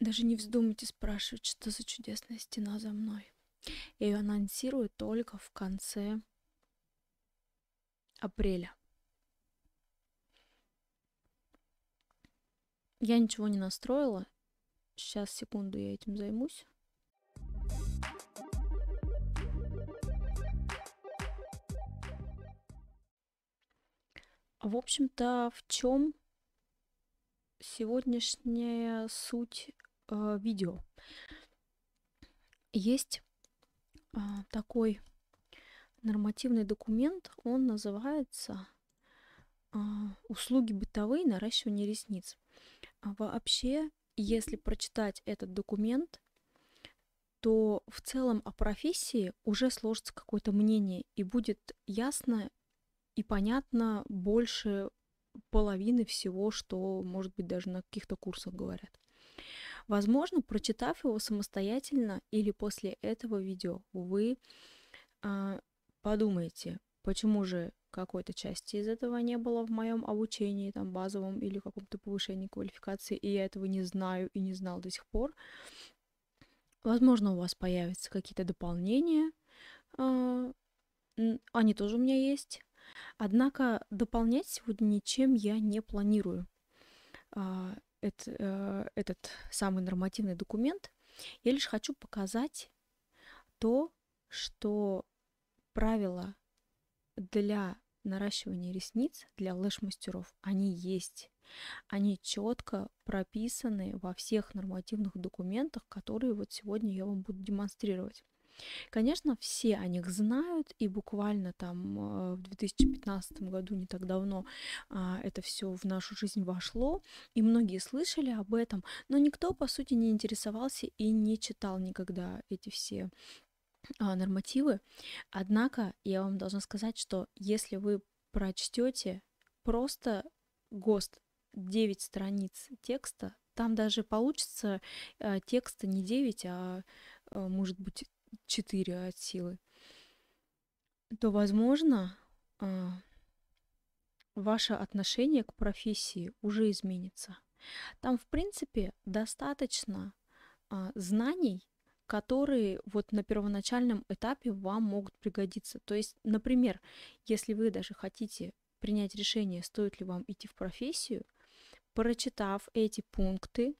Даже не вздумайте спрашивать, что за чудесная стена за мной. Я ее анонсирую только в конце апреля. Я ничего не настроила. Сейчас, секунду, я этим займусь. В общем-то, в чем сегодняшняя суть э, видео. Есть э, такой нормативный документ, он называется э, «Услуги бытовые наращивание ресниц». А вообще, если прочитать этот документ, то в целом о профессии уже сложится какое-то мнение и будет ясно и понятно больше половины всего, что, может быть, даже на каких-то курсах говорят. Возможно, прочитав его самостоятельно или после этого видео, вы э, подумаете, почему же какой-то части из этого не было в моем обучении, там, базовом или каком-то повышении квалификации, и я этого не знаю и не знал до сих пор. Возможно, у вас появятся какие-то дополнения, а, они тоже у меня есть. Однако дополнять сегодня ничем я не планирую. А, это, э, этот самый нормативный документ. Я лишь хочу показать то, что правила для наращивания ресниц для лэш-мастеров, они есть. Они четко прописаны во всех нормативных документах, которые вот сегодня я вам буду демонстрировать. Конечно, все о них знают, и буквально там а, в 2015 году, не так давно, а, это все в нашу жизнь вошло, и многие слышали об этом, но никто, по сути, не интересовался и не читал никогда эти все а, нормативы. Однако я вам должна сказать, что если вы прочтете просто ГОСТ 9 страниц текста, там даже получится э, текста не 9, а э, может быть четыре от силы, то, возможно, а, ваше отношение к профессии уже изменится. Там, в принципе, достаточно а, знаний, которые вот на первоначальном этапе вам могут пригодиться. То есть, например, если вы даже хотите принять решение, стоит ли вам идти в профессию, прочитав эти пункты,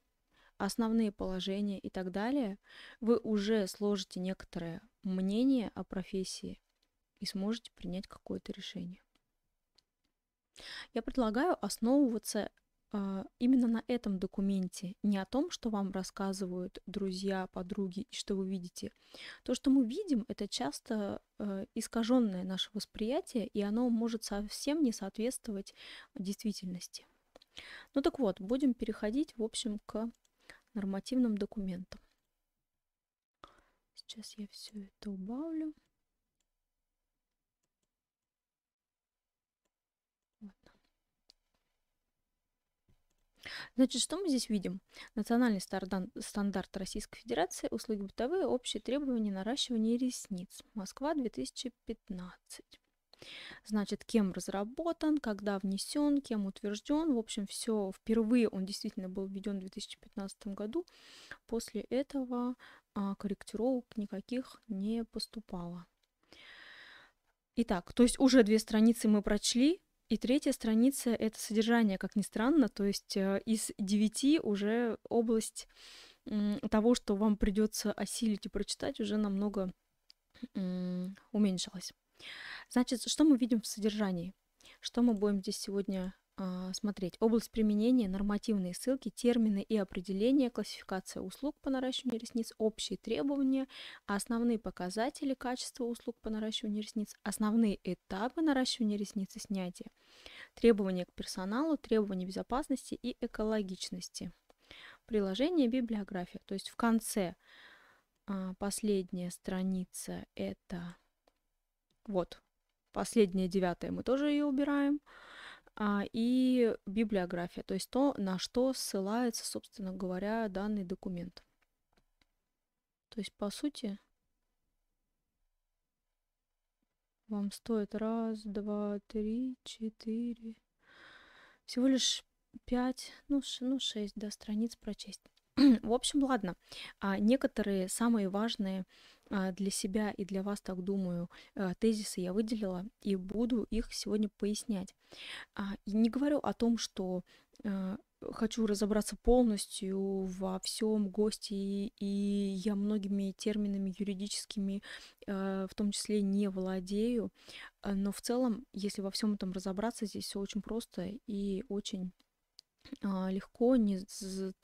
основные положения и так далее, вы уже сложите некоторое мнение о профессии и сможете принять какое-то решение. Я предлагаю основываться а, именно на этом документе, не о том, что вам рассказывают друзья, подруги и что вы видите. То, что мы видим, это часто э, искаженное наше восприятие, и оно может совсем не соответствовать действительности. Ну так вот, будем переходить, в общем, к нормативным документом. Сейчас я все это убавлю. Значит, что мы здесь видим? Национальный стандарт Российской Федерации, услуги бытовые, общие требования наращивания ресниц. Москва, 2015. Значит, кем разработан, когда внесен, кем утвержден. В общем, все впервые он действительно был введен в 2015 году. После этого а, корректировок никаких не поступало. Итак, то есть уже две страницы мы прочли, и третья страница — это содержание, как ни странно, то есть э, из девяти уже область того, что вам придется осилить и прочитать, уже намного уменьшилась. Значит, что мы видим в содержании? Что мы будем здесь сегодня э, смотреть? Область применения, нормативные ссылки, термины и определения, классификация услуг по наращиванию ресниц, общие требования, основные показатели качества услуг по наращиванию ресниц, основные этапы наращивания ресниц и снятия, требования к персоналу, требования безопасности и экологичности. Приложение библиография. То есть в конце э, последняя страница это вот. Последняя, девятая, мы тоже ее убираем. А, и библиография, то есть то, на что ссылается, собственно говоря, данный документ. То есть, по сути, вам стоит раз, два, три, четыре, всего лишь пять, ну, ш, ну шесть, да, страниц прочесть. В общем, ладно. А некоторые самые важные а, для себя и для вас, так думаю, э, тезисы я выделила и буду их сегодня пояснять. А, не говорю о том, что э, хочу разобраться полностью во всем гости, и я многими терминами юридическими э, в том числе не владею, но в целом, если во всем этом разобраться, здесь все очень просто и очень а, легко, не,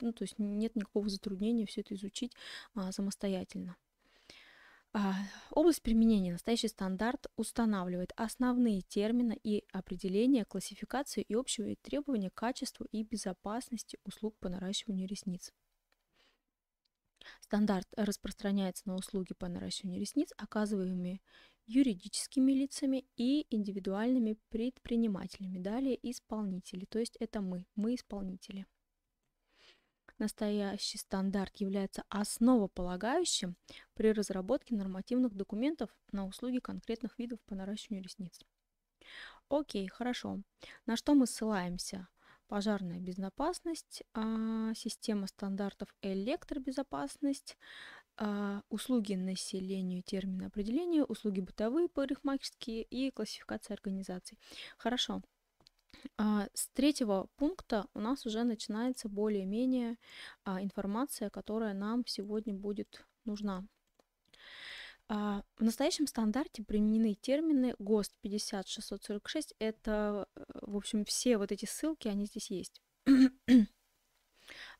ну, то есть нет никакого затруднения все это изучить а, самостоятельно. А, область применения настоящий стандарт устанавливает основные термины и определения, классификацию и общие требования к качеству и безопасности услуг по наращиванию ресниц. Стандарт распространяется на услуги по наращиванию ресниц, оказываемые юридическими лицами и индивидуальными предпринимателями. Далее исполнители, то есть это мы, мы исполнители. Настоящий стандарт является основополагающим при разработке нормативных документов на услуги конкретных видов по наращиванию ресниц. Окей, хорошо. На что мы ссылаемся? Пожарная безопасность, а, система стандартов электробезопасность, а, услуги населению, термин определения, услуги бытовые, парикмахерские и классификация организаций. Хорошо. А, с третьего пункта у нас уже начинается более-менее а, информация, которая нам сегодня будет нужна. А, в настоящем стандарте применены термины ГОСТ 50646. Это, э, в общем, все вот эти ссылки, они здесь есть.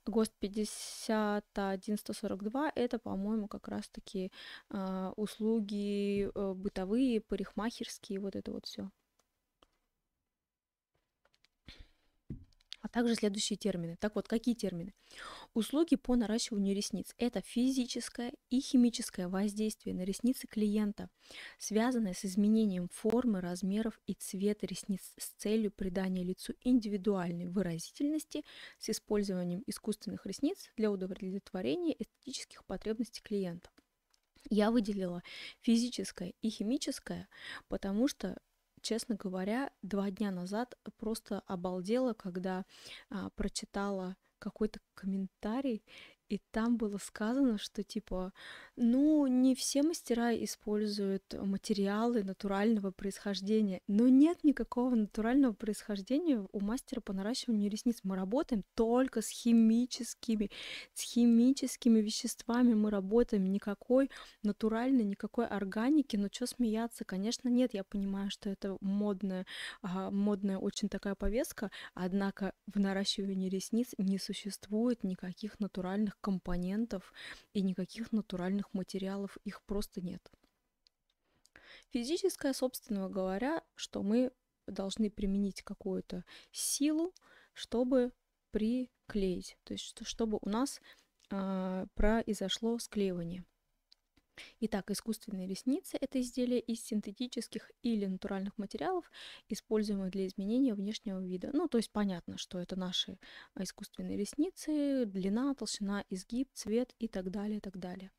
ГОСТ 51142 это, по-моему, как раз-таки э, услуги э, бытовые, парикмахерские, вот это вот все. также следующие термины. Так вот, какие термины? Услуги по наращиванию ресниц – это физическое и химическое воздействие на ресницы клиента, связанное с изменением формы, размеров и цвета ресниц с целью придания лицу индивидуальной выразительности с использованием искусственных ресниц для удовлетворения эстетических потребностей клиента. Я выделила физическое и химическое, потому что честно говоря, два дня назад просто обалдела, когда а, прочитала какой-то комментарий и там было сказано, что типа, ну, не все мастера используют материалы натурального происхождения, но нет никакого натурального происхождения у мастера по наращиванию ресниц. Мы работаем только с химическими, с химическими веществами мы работаем, никакой натуральной, никакой органики, но что смеяться, конечно, нет, я понимаю, что это модная, а, модная очень такая повестка, однако в наращивании ресниц не существует никаких натуральных компонентов и никаких натуральных материалов, их просто нет. Физическое, собственно говоря, что мы должны применить какую-то силу, чтобы приклеить, то есть чтобы у нас э, произошло склеивание. Итак, искусственные ресницы – это изделия из синтетических или натуральных материалов, используемых для изменения внешнего вида. Ну, то есть понятно, что это наши а, искусственные ресницы, длина, толщина, изгиб, цвет и так далее, и так далее.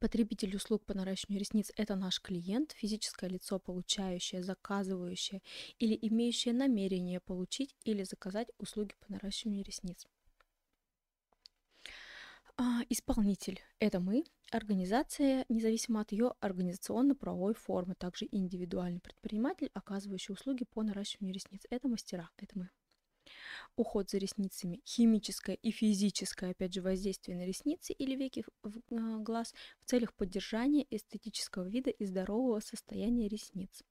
Потребитель услуг по наращиванию ресниц – это наш клиент, физическое лицо, получающее, заказывающее или имеющее намерение получить или заказать услуги по наращиванию ресниц. А, исполнитель – это мы, организация, независимо от ее организационно-правовой формы, также индивидуальный предприниматель, оказывающий услуги по наращиванию ресниц. Это мастера, это мы. Уход за ресницами, химическое и физическое, опять же, воздействие на ресницы или веки в, в, а, глаз в целях поддержания эстетического вида и здорового состояния ресниц.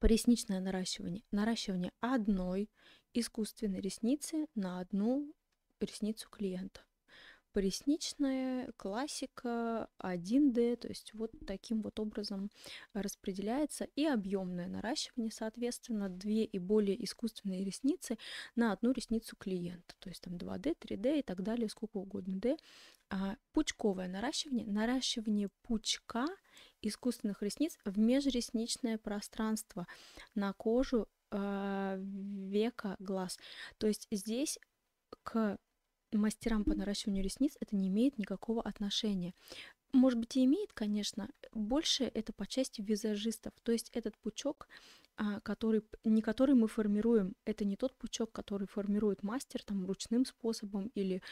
Поресничное наращивание. Наращивание одной искусственной ресницы на одну ресницу клиента. Поясничная классика 1D, то есть вот таким вот образом распределяется и объемное наращивание, соответственно, две и более искусственные ресницы на одну ресницу клиента, то есть там 2D, 3D и так далее, сколько угодно D. А пучковое наращивание, наращивание пучка искусственных ресниц в межресничное пространство на кожу а, века глаз. То есть здесь к мастерам по наращиванию ресниц это не имеет никакого отношения. Может быть и имеет, конечно, больше это по части визажистов. То есть этот пучок, а, который, не который мы формируем, это не тот пучок, который формирует мастер там ручным способом или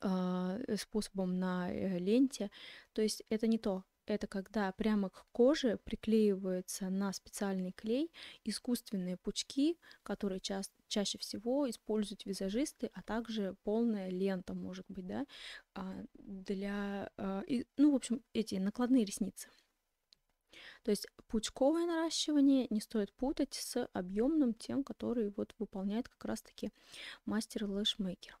а, способом на э, ленте. То есть это не то это когда прямо к коже приклеивается на специальный клей искусственные пучки, которые ча чаще всего используют визажисты, а также полная лента, может быть, да, а, для, а, ну, в общем, эти накладные ресницы. То есть пучковое наращивание не стоит путать с объемным тем, который вот выполняет как раз-таки мастер-лэшмейкер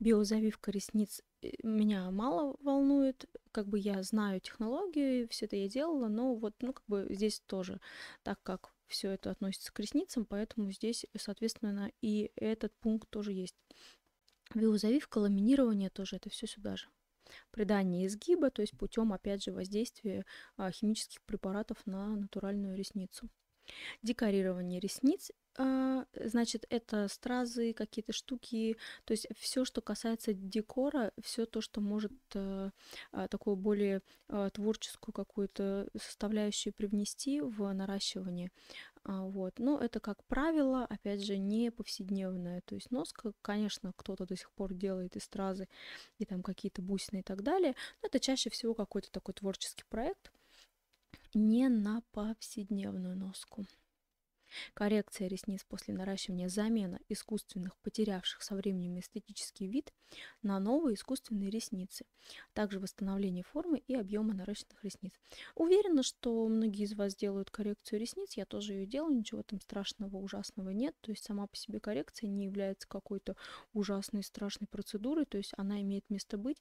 биозавивка ресниц э, меня мало волнует, как бы я знаю технологию, все это я делала, но вот, ну, как бы здесь тоже, так как все это относится к ресницам, поэтому здесь, соответственно, и этот пункт тоже есть. Биозавивка, ламинирование тоже, это все сюда же. Придание изгиба, то есть путем, опять же, воздействия а, химических препаратов на натуральную ресницу. Декорирование ресниц, а, значит, это стразы, какие-то штуки, то есть все, что касается декора, все то, что может э, а, такую более а, творческую какую-то составляющую привнести в наращивание. Вот. Но это, как правило, опять же, не повседневное. То есть носка, конечно, кто-то до сих пор делает и стразы, и там какие-то бусины и так далее, но это чаще всего какой-то такой творческий проект – не на повседневную носку. Коррекция ресниц после наращивания замена искусственных, потерявших со временем эстетический вид, на новые искусственные ресницы. Также восстановление формы и объема наращенных ресниц. Уверена, что многие из вас делают коррекцию ресниц. Я тоже ее делаю, ничего там страшного, ужасного нет. То есть сама по себе коррекция не является какой-то ужасной, страшной процедурой. То есть она имеет место быть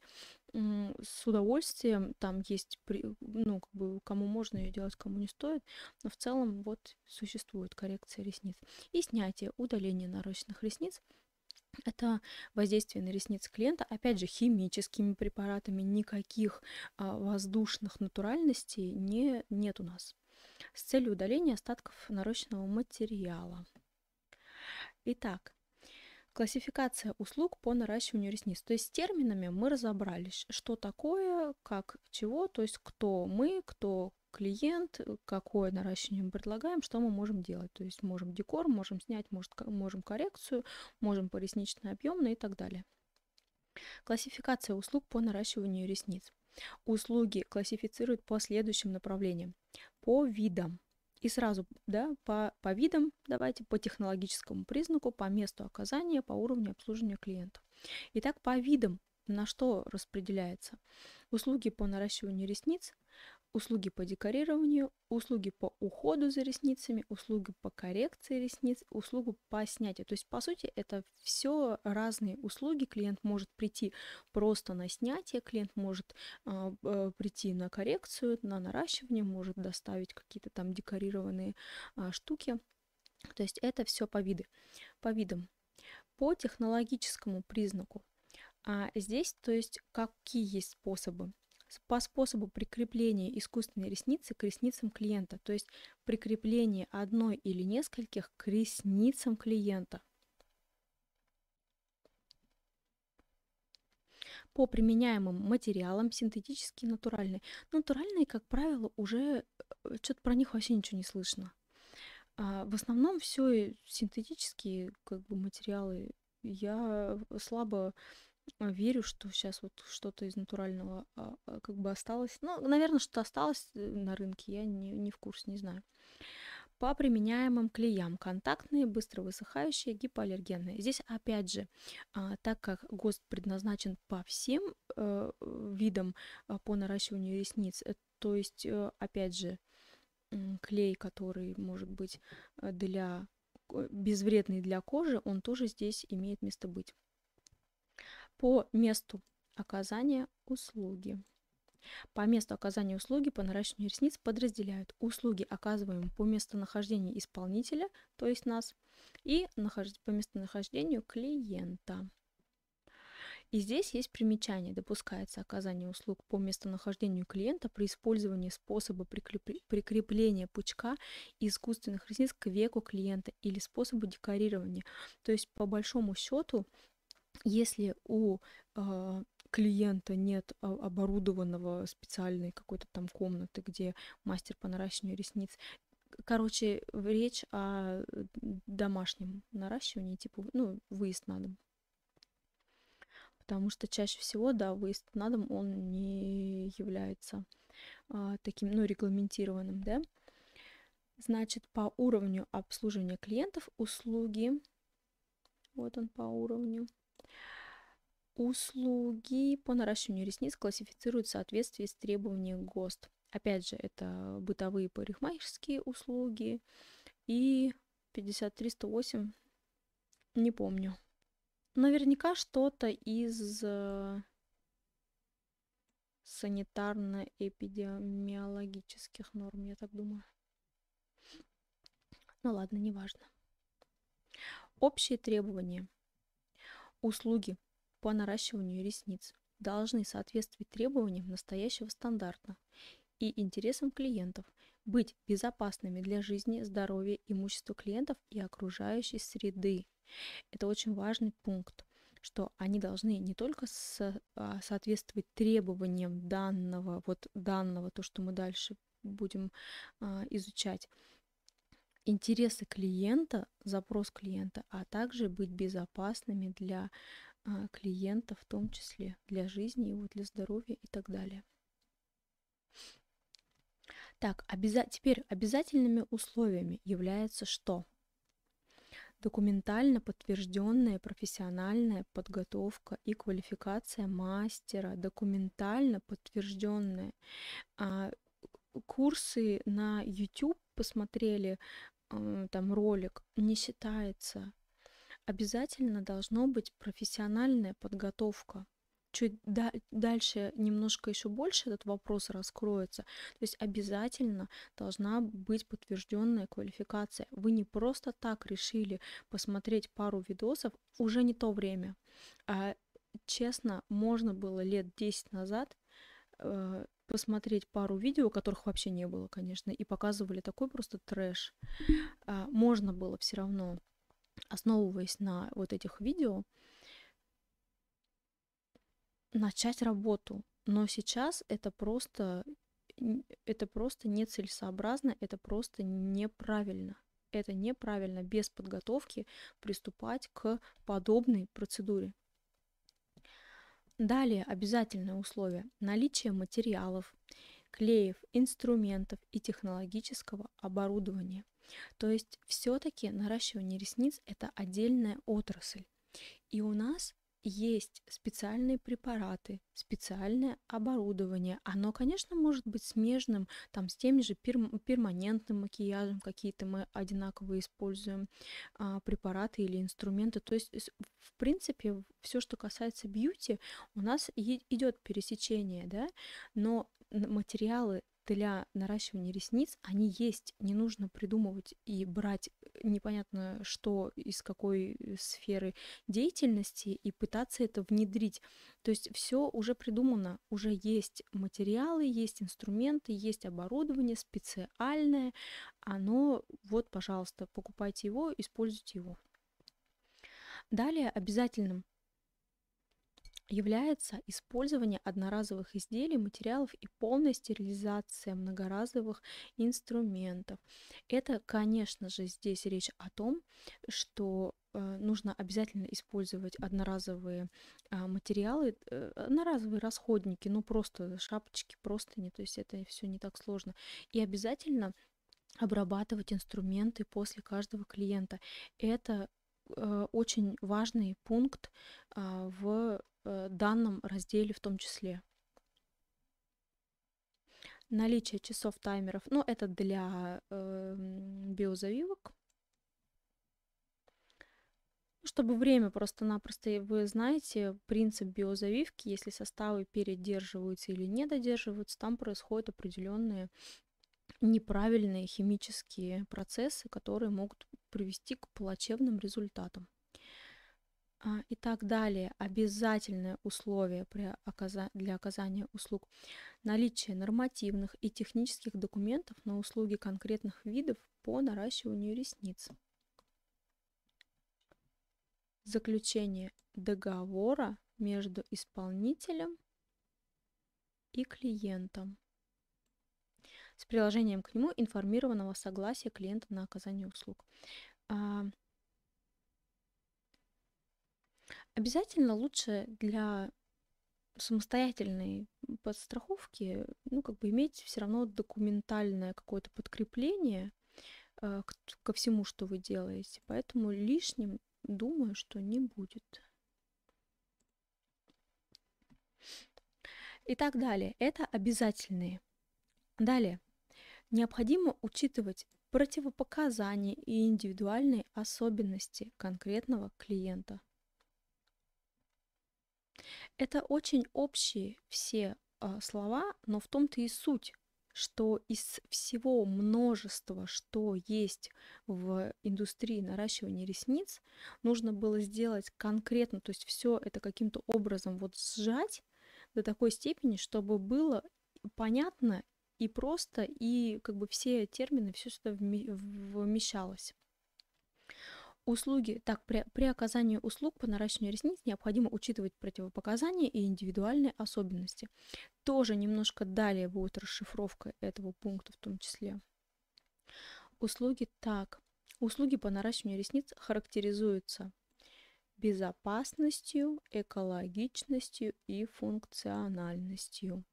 с удовольствием. Там есть, ну, как бы, кому можно ее делать, кому не стоит. Но в целом вот существует коррекции ресниц. И снятие, удаление нарощенных ресниц это воздействие на ресницы клиента, опять же, химическими препаратами, никаких а, воздушных натуральностей не, нет у нас. С целью удаления остатков нарощенного материала. Итак, классификация услуг по наращиванию ресниц. То есть с терминами мы разобрались, что такое, как, чего, то есть кто мы, кто клиент, э, какое наращивание мы предлагаем, что мы можем делать. То есть можем декор, можем снять, может, можем коррекцию, можем поресничный объемный и так далее. Классификация услуг по наращиванию ресниц. Услуги классифицируют по следующим направлениям. По видам. И сразу, да, по, по видам, давайте, по технологическому признаку, по месту оказания, по уровню обслуживания клиента. Итак, по видам на что распределяется? Услуги по наращиванию ресниц услуги по декорированию, услуги по уходу за ресницами, услуги по коррекции ресниц, услугу по снятию. То есть, по сути, это все разные услуги. Клиент может прийти просто на снятие, клиент может а, э, прийти на коррекцию, на наращивание, может доставить какие-то там декорированные э, штуки. То есть это все по, виды, по видам. По технологическому признаку. А здесь, то есть, какие есть способы по способу прикрепления искусственной ресницы к ресницам клиента, то есть прикрепление одной или нескольких к ресницам клиента. по применяемым материалам, синтетические, натуральные. Натуральные, как правило, уже э, что-то про них вообще ничего не слышно. А в основном все синтетические как бы, материалы я э, слабо верю, что сейчас вот что-то из натурального а, а, как бы осталось. Ну, наверное, что-то осталось э, на рынке, я не, не в курсе, не знаю. По применяемым клеям контактные, быстро высыхающие, гипоаллергенные. Здесь опять же, а, так как ГОСТ предназначен по всем э, видам по наращиванию ресниц, э, то есть, опять же, клей, который может быть для безвредный для кожи, он тоже здесь имеет место быть по месту оказания услуги. По месту оказания услуги по наращиванию ресниц подразделяют услуги, оказываемые по местонахождению исполнителя, то есть нас, и по местонахождению клиента. И здесь есть примечание. Допускается оказание услуг по местонахождению клиента при использовании способа прикрепления пучка искусственных ресниц к веку клиента или способу декорирования. То есть, по большому счету, если у э, клиента нет а, оборудованного специальной какой-то там комнаты, где мастер по наращиванию ресниц, короче, речь о э, домашнем наращивании, типа, ну, выезд на дом. Потому что чаще всего, да, выезд на дом, он не является а, таким, ну, регламентированным, да. Значит, по уровню обслуживания клиентов услуги, вот он по уровню, Услуги по наращиванию ресниц классифицируют в соответствии с требованиями ГОСТ. Опять же, это бытовые парикмахерские услуги и 5308, не помню. Наверняка что-то из э, санитарно-эпидемиологических норм, я так думаю. Ну ладно, неважно. Общие требования – Услуги по наращиванию ресниц должны соответствовать требованиям настоящего стандарта и интересам клиентов, быть безопасными для жизни, здоровья, имущества клиентов и окружающей среды. Это очень важный пункт, что они должны не только со- а, соответствовать требованиям данного, вот данного, то, что мы дальше будем а, изучать, интересы клиента, запрос клиента, а также быть безопасными для а, клиента, в том числе для жизни его, для здоровья и так далее. Так, обяза... теперь обязательными условиями является что? Документально подтвержденная профессиональная подготовка и квалификация мастера, документально подтвержденная. А, курсы на YouTube посмотрели там ролик не считается. Обязательно должно быть профессиональная подготовка. Чуть да- дальше немножко еще больше этот вопрос раскроется. То есть обязательно должна быть подтвержденная квалификация. Вы не просто так решили посмотреть пару видосов, уже не то время. А честно, можно было лет 10 назад э, посмотреть пару видео, которых вообще не было, конечно, и показывали такой просто трэш. А, можно было все равно, основываясь на вот этих видео, начать работу. Но сейчас это просто, это просто нецелесообразно, это просто неправильно. Это неправильно без подготовки приступать к подобной процедуре. Далее обязательное условие – наличие материалов, клеев, инструментов и технологического оборудования. То есть все-таки наращивание ресниц – это отдельная отрасль. И у нас есть специальные препараты, специальное оборудование. Оно, конечно, может быть смежным там, с тем же пер- перманентным макияжем, какие-то мы одинаково используем а, препараты или инструменты. То есть, в принципе, все, что касается бьюти, у нас и- идет пересечение, да, но материалы для наращивания ресниц, они есть, не нужно придумывать и брать непонятно что из какой э, сферы деятельности и пытаться это внедрить. То есть все уже придумано, уже есть материалы, есть инструменты, есть оборудование специальное. Оно, вот, пожалуйста, покупайте его, используйте его. Далее обязательным является использование одноразовых изделий, материалов и полная стерилизация многоразовых инструментов. Это, конечно же, здесь речь о том, что э, нужно обязательно использовать одноразовые а, материалы, э, одноразовые расходники, ну просто шапочки, просто не, то есть это все не так сложно. И обязательно обрабатывать инструменты после каждого клиента. Это э, очень важный пункт а, в в э, данном разделе в том числе. Наличие часов таймеров, ну это для э, биозавивок. Ну, чтобы время просто-напросто, вы знаете принцип биозавивки, если составы передерживаются или не додерживаются, там происходят определенные неправильные химические процессы, которые могут привести к плачевным результатам. А, и так далее. Обязательное условие для оказания услуг – наличие нормативных и технических документов на услуги конкретных видов по наращиванию ресниц. Заключение договора между исполнителем и клиентом с приложением к нему информированного согласия клиента на оказание услуг. А, Обязательно лучше для самостоятельной подстраховки, ну, как бы иметь все равно документальное какое-то подкрепление э, к, ко всему, что вы делаете. Поэтому лишним, думаю, что не будет. И так далее. Это обязательные. Далее. Необходимо учитывать противопоказания и индивидуальные особенности конкретного клиента. Это очень общие все а, слова, но в том-то и суть, что из всего множества, что есть в индустрии наращивания ресниц, нужно было сделать конкретно, то есть все это каким-то образом вот сжать до такой степени, чтобы было понятно и просто, и как бы все термины, все сюда вмещалось услуги, так, при, при оказании услуг по наращиванию ресниц необходимо учитывать противопоказания и индивидуальные особенности. Тоже немножко далее будет расшифровка этого пункта в том числе. Услуги так. Услуги по наращиванию ресниц характеризуются безопасностью, экологичностью и функциональностью.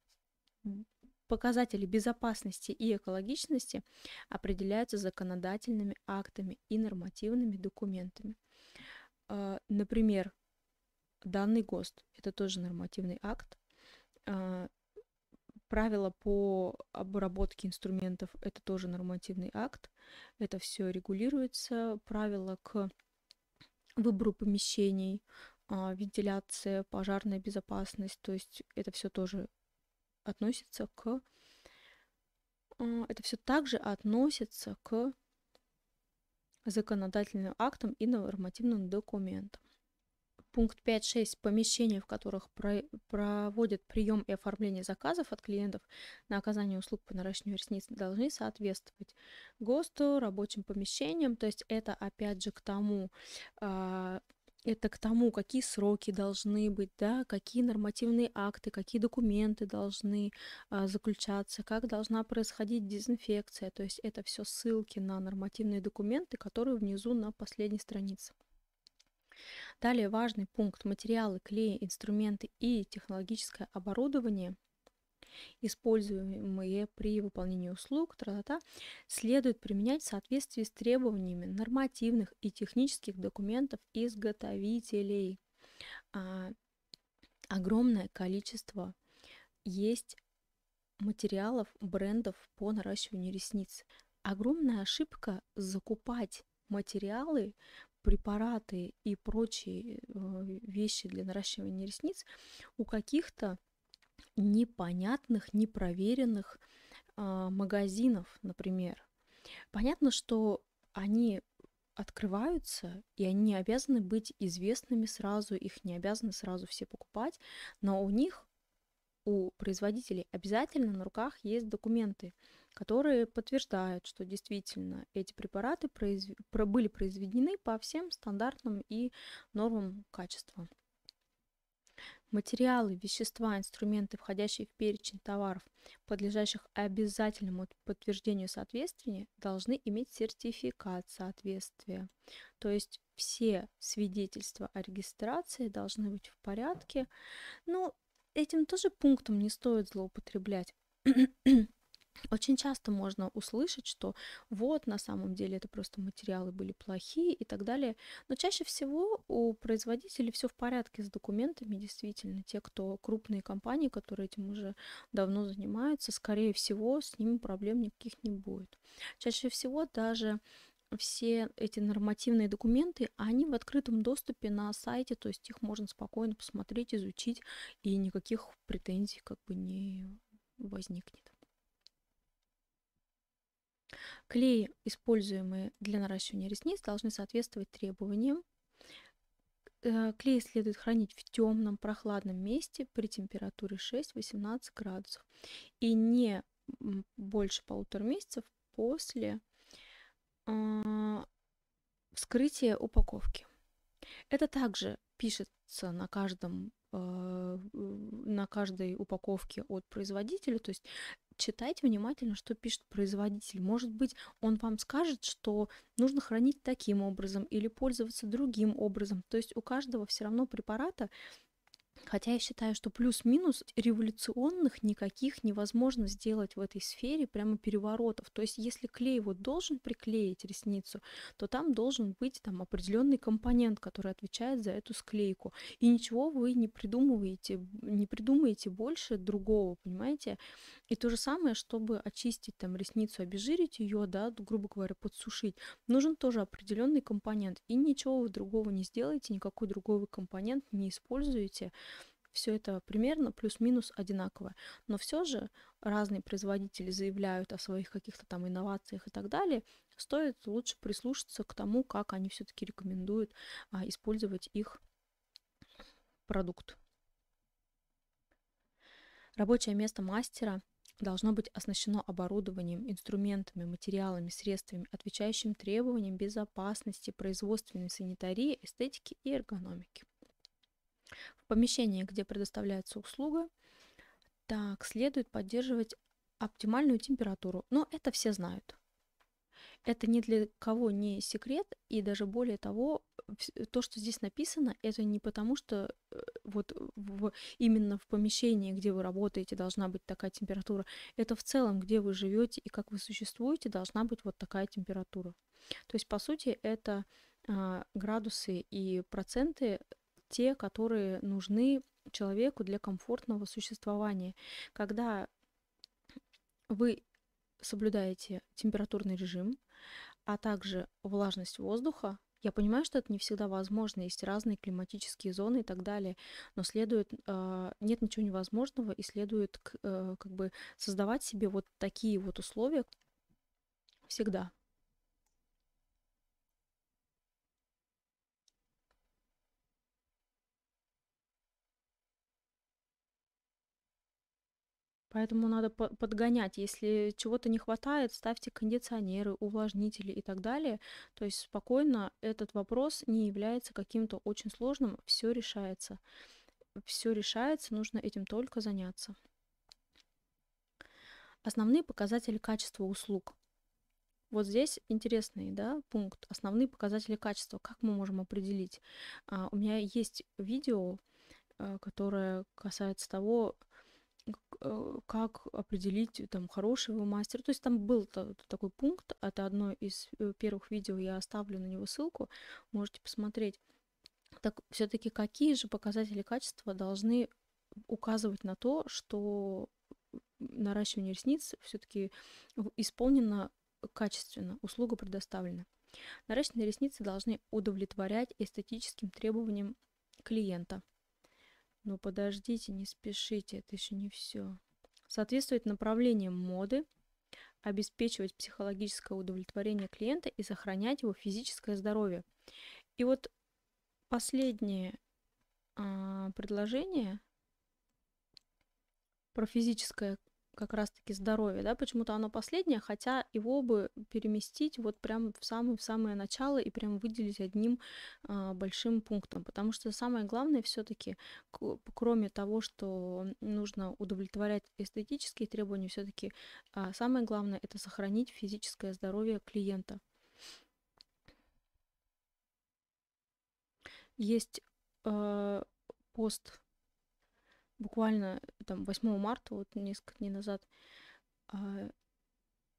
Показатели безопасности и экологичности определяются законодательными актами и нормативными документами. А, например, данный ГОСТ – это тоже нормативный акт. А, правила по обработке инструментов – это тоже нормативный акт. Это все регулируется. Правила к выбору помещений, а, вентиляция, пожарная безопасность, то есть это все тоже относится к... А, это все также относится к законодательным актам и нормативным документам. Пункт 5.6. Помещения, в которых про проводят прием и оформление заказов от клиентов на оказание услуг по наращиванию ресниц, должны соответствовать ГОСТу, рабочим помещениям. То есть это опять же к тому, э это к тому, какие сроки должны быть, да, какие нормативные акты, какие документы должны а, заключаться, как должна происходить дезинфекция. То есть это все ссылки на нормативные документы, которые внизу на последней странице. Далее важный пункт – материалы, клеи, инструменты и технологическое оборудование используемые при выполнении услуг, тра-та-та, следует применять в соответствии с требованиями нормативных и технических документов изготовителей. А, огромное количество есть материалов, брендов по наращиванию ресниц. Огромная ошибка закупать материалы, препараты и прочие э, вещи для наращивания ресниц у каких-то непонятных, непроверенных э, магазинов, например. Понятно, что они открываются, и они не обязаны быть известными сразу, их не обязаны сразу все покупать, но у них, у производителей обязательно на руках есть документы, которые подтверждают, что действительно эти препараты произв... были произведены по всем стандартам и нормам качества. Материалы, вещества, инструменты, входящие в перечень товаров, подлежащих обязательному подтверждению соответствия, должны иметь сертификат соответствия. То есть все свидетельства о регистрации должны быть в порядке. Ну, этим тоже пунктом не стоит злоупотреблять. Очень часто можно услышать, что вот на самом деле это просто материалы были плохие и так далее. Но чаще всего у производителей все в порядке с документами. Действительно, те, кто крупные компании, которые этим уже давно занимаются, скорее всего, с ними проблем никаких не будет. Чаще всего даже все эти нормативные документы, они в открытом доступе на сайте, то есть их можно спокойно посмотреть, изучить, и никаких претензий как бы не возникнет. Клей, используемый для наращивания ресниц, должны соответствовать требованиям. Э, клей следует хранить в темном, прохладном месте при температуре 6-18 градусов и не больше полутора месяцев после а, вскрытия упаковки. Это также пишется на каждом э, на каждой упаковке от производителя, то есть читайте внимательно, что пишет производитель. Может быть, он вам скажет, что нужно хранить таким образом или пользоваться другим образом. То есть у каждого все равно препарата Хотя я считаю, что плюс-минус революционных никаких невозможно сделать в этой сфере прямо переворотов. То есть если клей вот должен приклеить ресницу, то там должен быть там определенный компонент, который отвечает за эту склейку. И ничего вы не придумываете, не придумаете больше другого, понимаете? И то же самое, чтобы очистить там ресницу, обезжирить ее, да, грубо говоря, подсушить, нужен тоже определенный компонент. И ничего вы другого не сделаете, никакой другой компонент не используете, все это примерно плюс-минус одинаковое. Но все же разные производители заявляют о своих каких-то там инновациях и так далее. Стоит лучше прислушаться к тому, как они все-таки рекомендуют а, использовать их продукт. Рабочее место мастера должно быть оснащено оборудованием, инструментами, материалами, средствами, отвечающим требованиям безопасности, производственной санитарии, эстетики и эргономики. В помещении, где предоставляется услуга, так, следует поддерживать оптимальную температуру. Но это все знают. Это ни для кого не секрет, и даже более того, то, что здесь написано, это не потому, что э, вот в, именно в помещении, где вы работаете, должна быть такая температура. Это в целом, где вы живете и как вы существуете, должна быть вот такая температура. То есть, по сути, это а, градусы и проценты те, которые нужны человеку для комфортного существования. Когда вы соблюдаете температурный режим, а также влажность воздуха, я понимаю, что это не всегда возможно, есть разные климатические зоны и так далее, но следует, а, нет ничего невозможного, и следует э, как бы создавать себе вот такие вот условия всегда. Поэтому надо подгонять. Если чего-то не хватает, ставьте кондиционеры, увлажнители и так далее. То есть спокойно этот вопрос не является каким-то очень сложным. Все решается. Все решается, нужно этим только заняться. Основные показатели качества услуг. Вот здесь интересный да, пункт. Основные показатели качества. Как мы можем определить? А, у меня есть видео, э, которое касается того, Э, как определить э, там хорошего мастера. То есть там был такой пункт, это одно из э, первых видео, я оставлю на него ссылку, можете посмотреть. Так все-таки какие же показатели качества должны указывать на то, что наращивание ресниц все-таки исполнено качественно, услуга предоставлена. Наращенные ресницы должны удовлетворять эстетическим требованиям клиента – но «Ну, подождите, не спешите, это еще не все. Соответствовать направлениям моды, обеспечивать психологическое удовлетворение клиента и сохранять его физическое здоровье. И вот последнее а, предложение про физическое как раз-таки здоровье, да, почему-то оно последнее, хотя его бы переместить вот прям в самое, в самое начало и прям выделить одним а, большим пунктом, потому что самое главное все-таки, кроме того, что нужно удовлетворять эстетические требования, все-таки а, самое главное это сохранить физическое здоровье клиента. Есть э, пост буквально там 8 марта, вот несколько дней назад, а,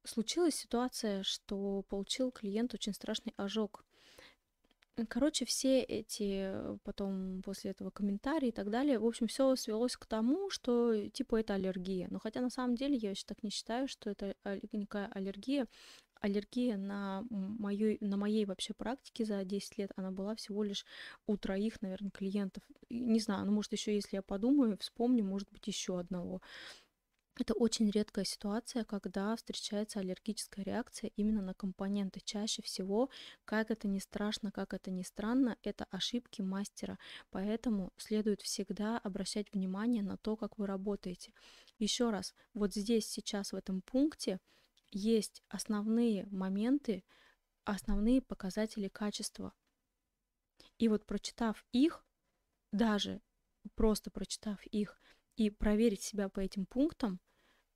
случилась ситуация, что получил клиент очень страшный ожог. Короче, все эти потом после этого комментарии и так далее, в общем, все свелось к тому, что типа это аллергия. Но хотя на самом деле я еще так не считаю, что это никакая аллергия аллергия на, мою, на моей вообще практике за 10 лет, она была всего лишь у троих, наверное, клиентов. Не знаю, ну, может, еще если я подумаю, вспомню, может быть, еще одного. Это очень редкая ситуация, когда встречается аллергическая реакция именно на компоненты. Чаще всего, как это не страшно, как это не странно, это ошибки мастера. Поэтому следует всегда обращать внимание на то, как вы работаете. Еще раз, вот здесь сейчас в этом пункте есть основные моменты, основные показатели качества. И вот прочитав их, даже просто прочитав их и проверить себя по этим пунктам,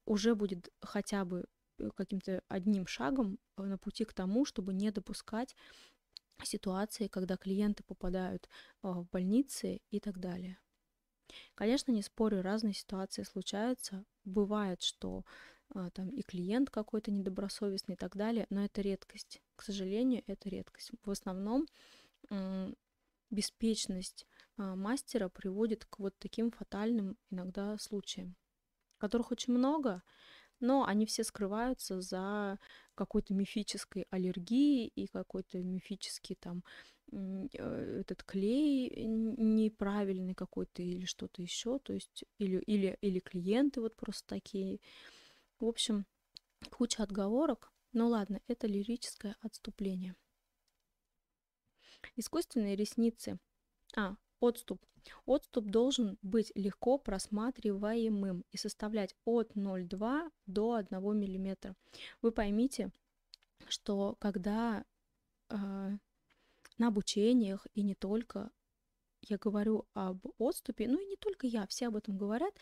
уже будет хотя бы э, каким-то одним шагом э, на пути к тому, чтобы не допускать ситуации, когда клиенты попадают э, в больницы и так далее. Конечно, не спорю, разные ситуации случаются. Бывает, что а, там и клиент какой-то недобросовестный и так далее, но это редкость. К сожалению, это редкость. В основном беспечность а, мастера приводит к вот таким фатальным иногда случаям, которых очень много, но они все скрываются за какой-то мифической аллергией и какой-то мифический там Э, этот клей э, неправильный какой-то или что-то еще, то есть или, или, или клиенты вот просто такие. В общем, куча отговорок. Ну ладно, это лирическое отступление. Искусственные ресницы. А, отступ. Отступ должен быть легко просматриваемым и составлять от 0,2 до 1 мм. Вы поймите, что когда э, на обучениях и не только, я говорю об отступе, ну и не только я, все об этом говорят,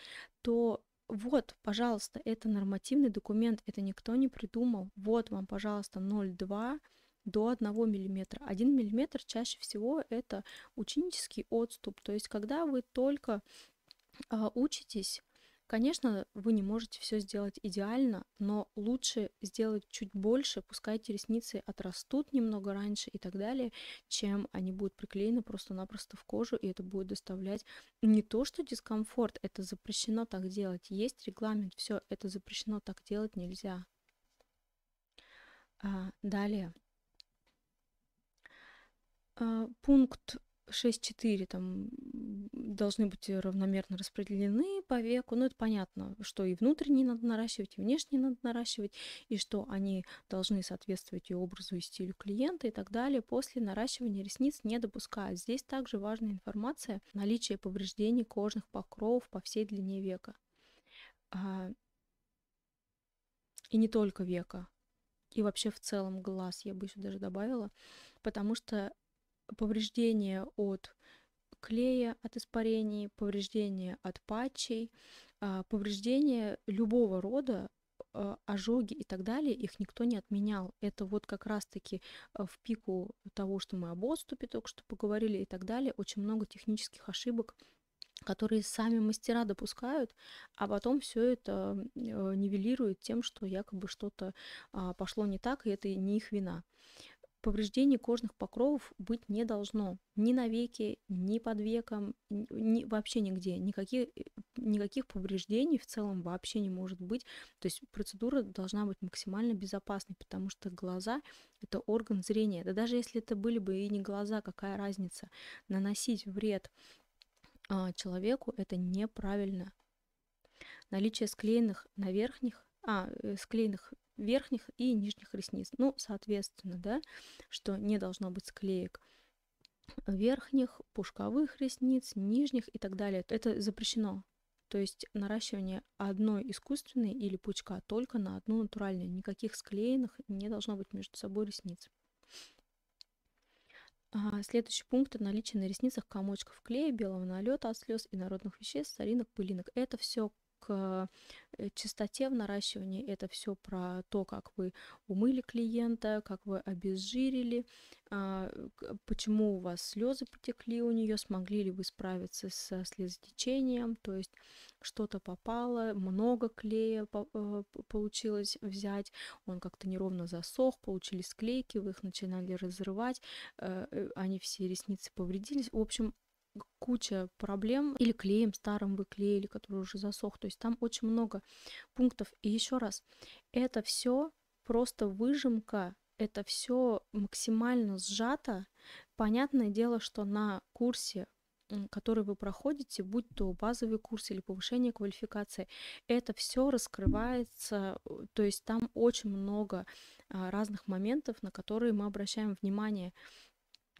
то вот, пожалуйста, это нормативный документ, это никто не придумал. Вот вам, пожалуйста, 0,2 до 1 мм. 1 мм чаще всего это ученический отступ, то есть когда вы только э, учитесь Конечно, вы не можете все сделать идеально, но лучше сделать чуть больше, пускай эти ресницы отрастут немного раньше и так далее, чем они будут приклеены просто-напросто в кожу, и это будет доставлять не то, что дискомфорт, это запрещено так делать, есть регламент, все, это запрещено так делать нельзя. А, далее. А, пункт 6-4 там должны быть равномерно распределены по веку. Ну, это понятно, что и внутренние надо наращивать, и внешние надо наращивать, и что они должны соответствовать и образу, и стилю клиента и так далее. После наращивания ресниц не допускают. Здесь также важная информация – наличие повреждений кожных покровов по всей длине века. А, и не только века, и вообще в целом глаз, я бы еще даже добавила, потому что повреждения от клея, от испарений, повреждения от патчей, а, повреждения любого рода, а, ожоги и так далее, их никто не отменял. Это вот как раз-таки а, в пику того, что мы об отступе только что поговорили и так далее, очень много технических ошибок, которые сами мастера допускают, а потом все это э, нивелирует тем, что якобы что-то пошло не так, и это не их вина. Повреждений кожных покровов быть не должно. Ни на веке, ни под веком, ни, вообще нигде. Никаких, э, никаких повреждений в целом вообще не может быть. То есть процедура должна быть максимально безопасной, потому что глаза — это орган зрения. Да даже если это были бы и не глаза, какая разница? Наносить вред а, человеку — это неправильно. Наличие склеенных на верхних а, э, склеенных верхних и нижних ресниц. Ну, соответственно, да, что не должно быть склеек верхних, пушковых ресниц, нижних и так далее. Это запрещено. То есть наращивание одной искусственной или пучка только на одну натуральную. Никаких склеенных не должно быть между собой ресниц. А, следующий пункт – это наличие на ресницах комочков клея, белого налета от слез и народных веществ, соринок, пылинок. Это все к э, чистоте в наращивании. Это все про то, как вы умыли клиента, как вы обезжирили, а, почему у вас слезы потекли у нее, смогли ли вы справиться со слезотечением, то есть что-то попало, много клея э, получилось взять, он как-то неровно засох, получились склейки, вы их начинали разрывать, э, они все ресницы повредились. В общем, куча проблем. Или клеем старым вы клеили, который уже засох. То есть там очень много пунктов. И еще раз, это все просто выжимка, это все максимально сжато. Понятное дело, что на курсе который вы проходите, будь то базовый курс или повышение квалификации, это все раскрывается, то есть там очень много а, разных моментов, на которые мы обращаем внимание.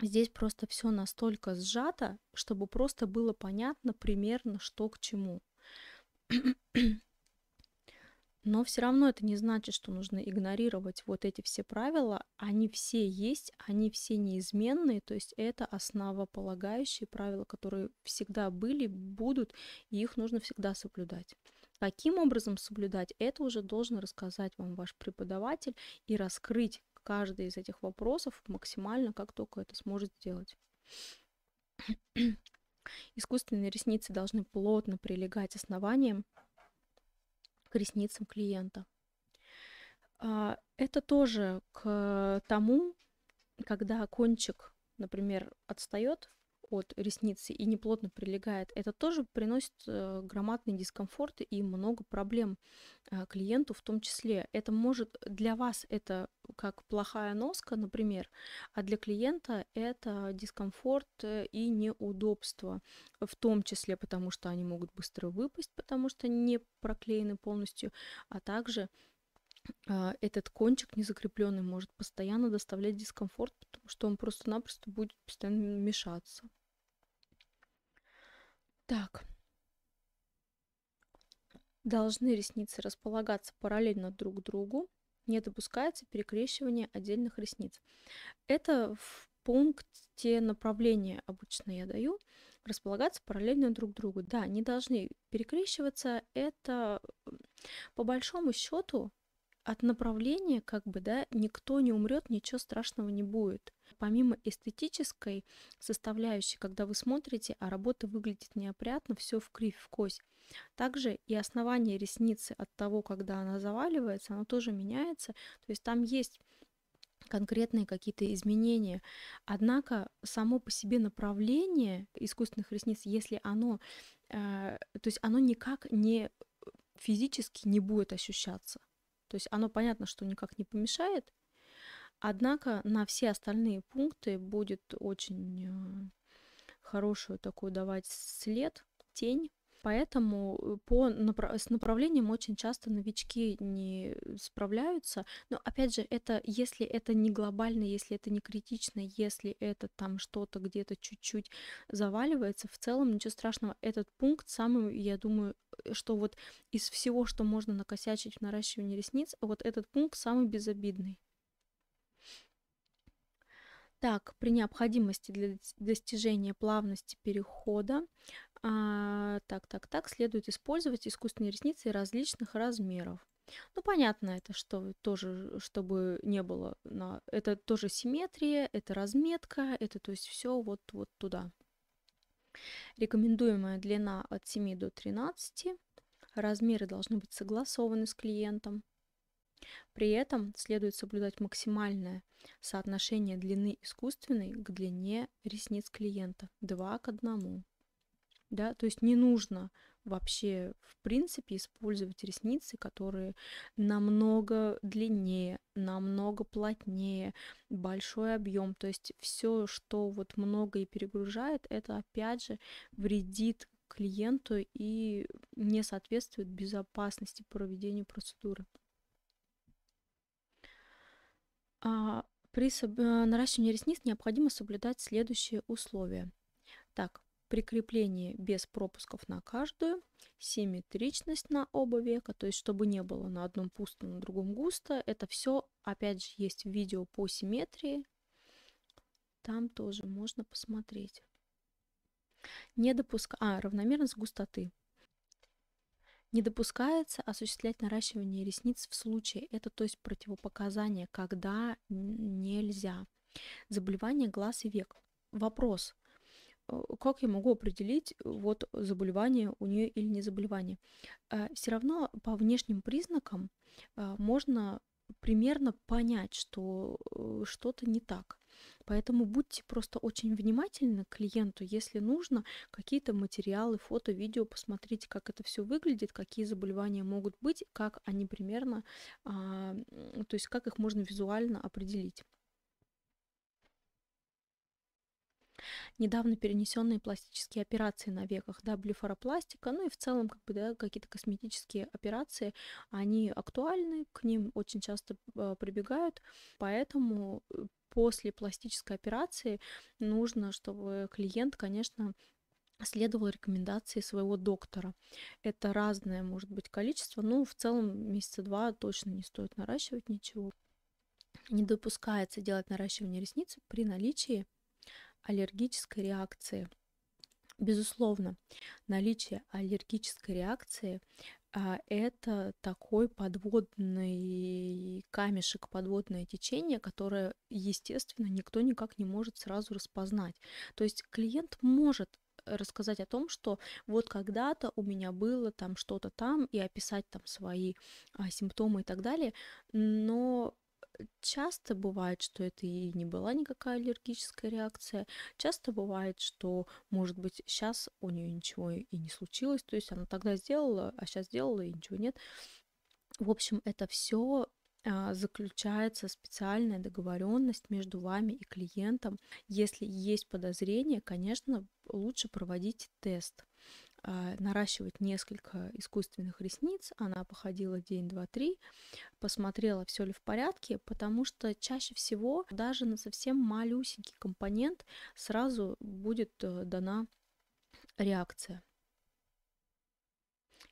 Здесь просто все настолько сжато, чтобы просто было понятно примерно, что к чему. Но все равно это не значит, что нужно игнорировать вот эти все правила. Они все есть, они все неизменные, то есть это основополагающие правила, которые всегда были, будут, и их нужно всегда соблюдать. Каким образом соблюдать, это уже должен рассказать вам ваш преподаватель и раскрыть каждый из этих вопросов максимально, как только это сможет сделать. Искусственные ресницы должны плотно прилегать основанием к ресницам клиента. А, это тоже к тому, когда кончик, например, отстает, от ресницы и неплотно прилегает, это тоже приносит э, громадный дискомфорт и много проблем э, клиенту в том числе. Это может для вас это как плохая носка, например, а для клиента это дискомфорт э, и неудобство, в том числе потому, что они могут быстро выпасть, потому что не проклеены полностью, а также а, этот кончик незакрепленный может постоянно доставлять дискомфорт, потому что он просто-напросто будет постоянно мешаться. Так. Должны ресницы располагаться параллельно друг к другу. Не допускается перекрещивание отдельных ресниц. Это в пункте направления обычно я даю. Располагаться параллельно друг к другу. Да, не должны перекрещиваться. Это по большому счету от направления, как бы, да, никто не умрет, ничего страшного не будет. Помимо эстетической составляющей, когда вы смотрите, а работа выглядит неопрятно, все в кривь, в кость, также и основание ресницы от того, когда она заваливается, оно тоже меняется. То есть там есть конкретные какие-то изменения. Однако само по себе направление искусственных ресниц, если оно, э, то есть оно никак не физически не будет ощущаться. То есть оно понятно, что никак не помешает, Однако на все остальные пункты будет очень э, хорошую такую давать след, тень. Поэтому э, по, с направлением очень часто новички не э, справляются. Но опять же, это если это не глобально, если это не критично, если это там что-то где-то чуть-чуть заваливается, в целом ничего страшного. Этот пункт самый, я думаю, что вот из всего, что можно накосячить в наращивании ресниц, вот этот пункт самый безобидный. Так, при необходимости для достижения плавности перехода, а, так, так, так, следует использовать искусственные ресницы различных размеров. Ну, понятно, это что тоже, чтобы не было, на, это тоже симметрия, это разметка, это то есть все вот, вот туда. Рекомендуемая длина от 7 до 13. Размеры должны быть согласованы с клиентом. При этом следует соблюдать максимальное соотношение длины искусственной к длине ресниц клиента два к одному, Да? То есть не нужно вообще в принципе использовать ресницы, которые намного длиннее, намного плотнее, большой объем. То есть все, что вот много и перегружает, это опять же вредит клиенту и не соответствует безопасности проведения процедуры. А, при э, наращивании ресниц необходимо соблюдать следующие условия. Так, прикрепление без пропусков на каждую, симметричность на оба века, то есть чтобы не было на одном пусто, на другом густо. Это все, опять же, есть видео по симметрии. Там тоже можно посмотреть. Не допуска... А, равномерность густоты. Не допускается осуществлять наращивание ресниц в случае, это то есть противопоказание, когда нельзя. Заболевание глаз и век. Вопрос, э, как я могу определить, э, вот заболевание у нее или не заболевание? Э, Все равно по внешним признакам можно примерно понять, что что-то не так. Поэтому будьте просто очень внимательны к клиенту, если нужно какие-то материалы, фото, видео, посмотрите, как это все выглядит, какие заболевания могут быть, как они примерно, а, то есть как их можно визуально определить. недавно перенесенные пластические операции на веках, да, блефаропластика, ну и в целом как бы, да, какие-то косметические операции, они актуальны, к ним очень часто а, прибегают, поэтому э, после пластической операции нужно, чтобы клиент, конечно, следовал рекомендации своего доктора. Это разное, может быть, количество, но в целом месяца два точно не стоит наращивать ничего. Не допускается делать наращивание ресниц при наличии аллергической реакции. Безусловно, наличие аллергической реакции а, – это такой подводный камешек, подводное течение, которое, естественно, никто никак не может сразу распознать. То есть клиент может рассказать о том, что вот когда-то у меня было там что-то там и описать там свои а, симптомы и так далее, но часто бывает, что это и не была никакая аллергическая реакция. Часто бывает, что, может быть, сейчас у нее ничего и не случилось. То есть она тогда сделала, а сейчас сделала и ничего нет. В общем, это все а, заключается специальная договоренность между вами и клиентом. Если есть подозрение, конечно, лучше проводить тест. А, наращивать несколько искусственных ресниц. Она походила день, два, три, посмотрела, все ли в порядке, потому что чаще всего даже на совсем малюсенький компонент сразу будет э, дана реакция.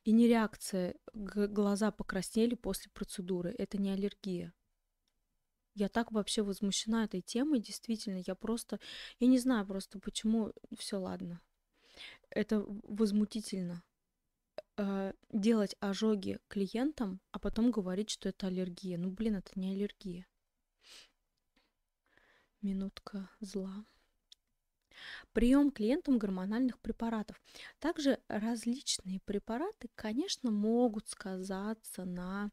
И не реакция, глаза покраснели после процедуры, это не аллергия. Я так вообще возмущена этой темой, действительно, я просто, я не знаю просто, почему, все ладно, это возмутительно э, делать ожоги клиентам, а потом говорить, что это аллергия. Ну, блин, это не аллергия. Минутка зла. Прием клиентам гормональных препаратов. Также различные препараты, конечно, могут сказаться на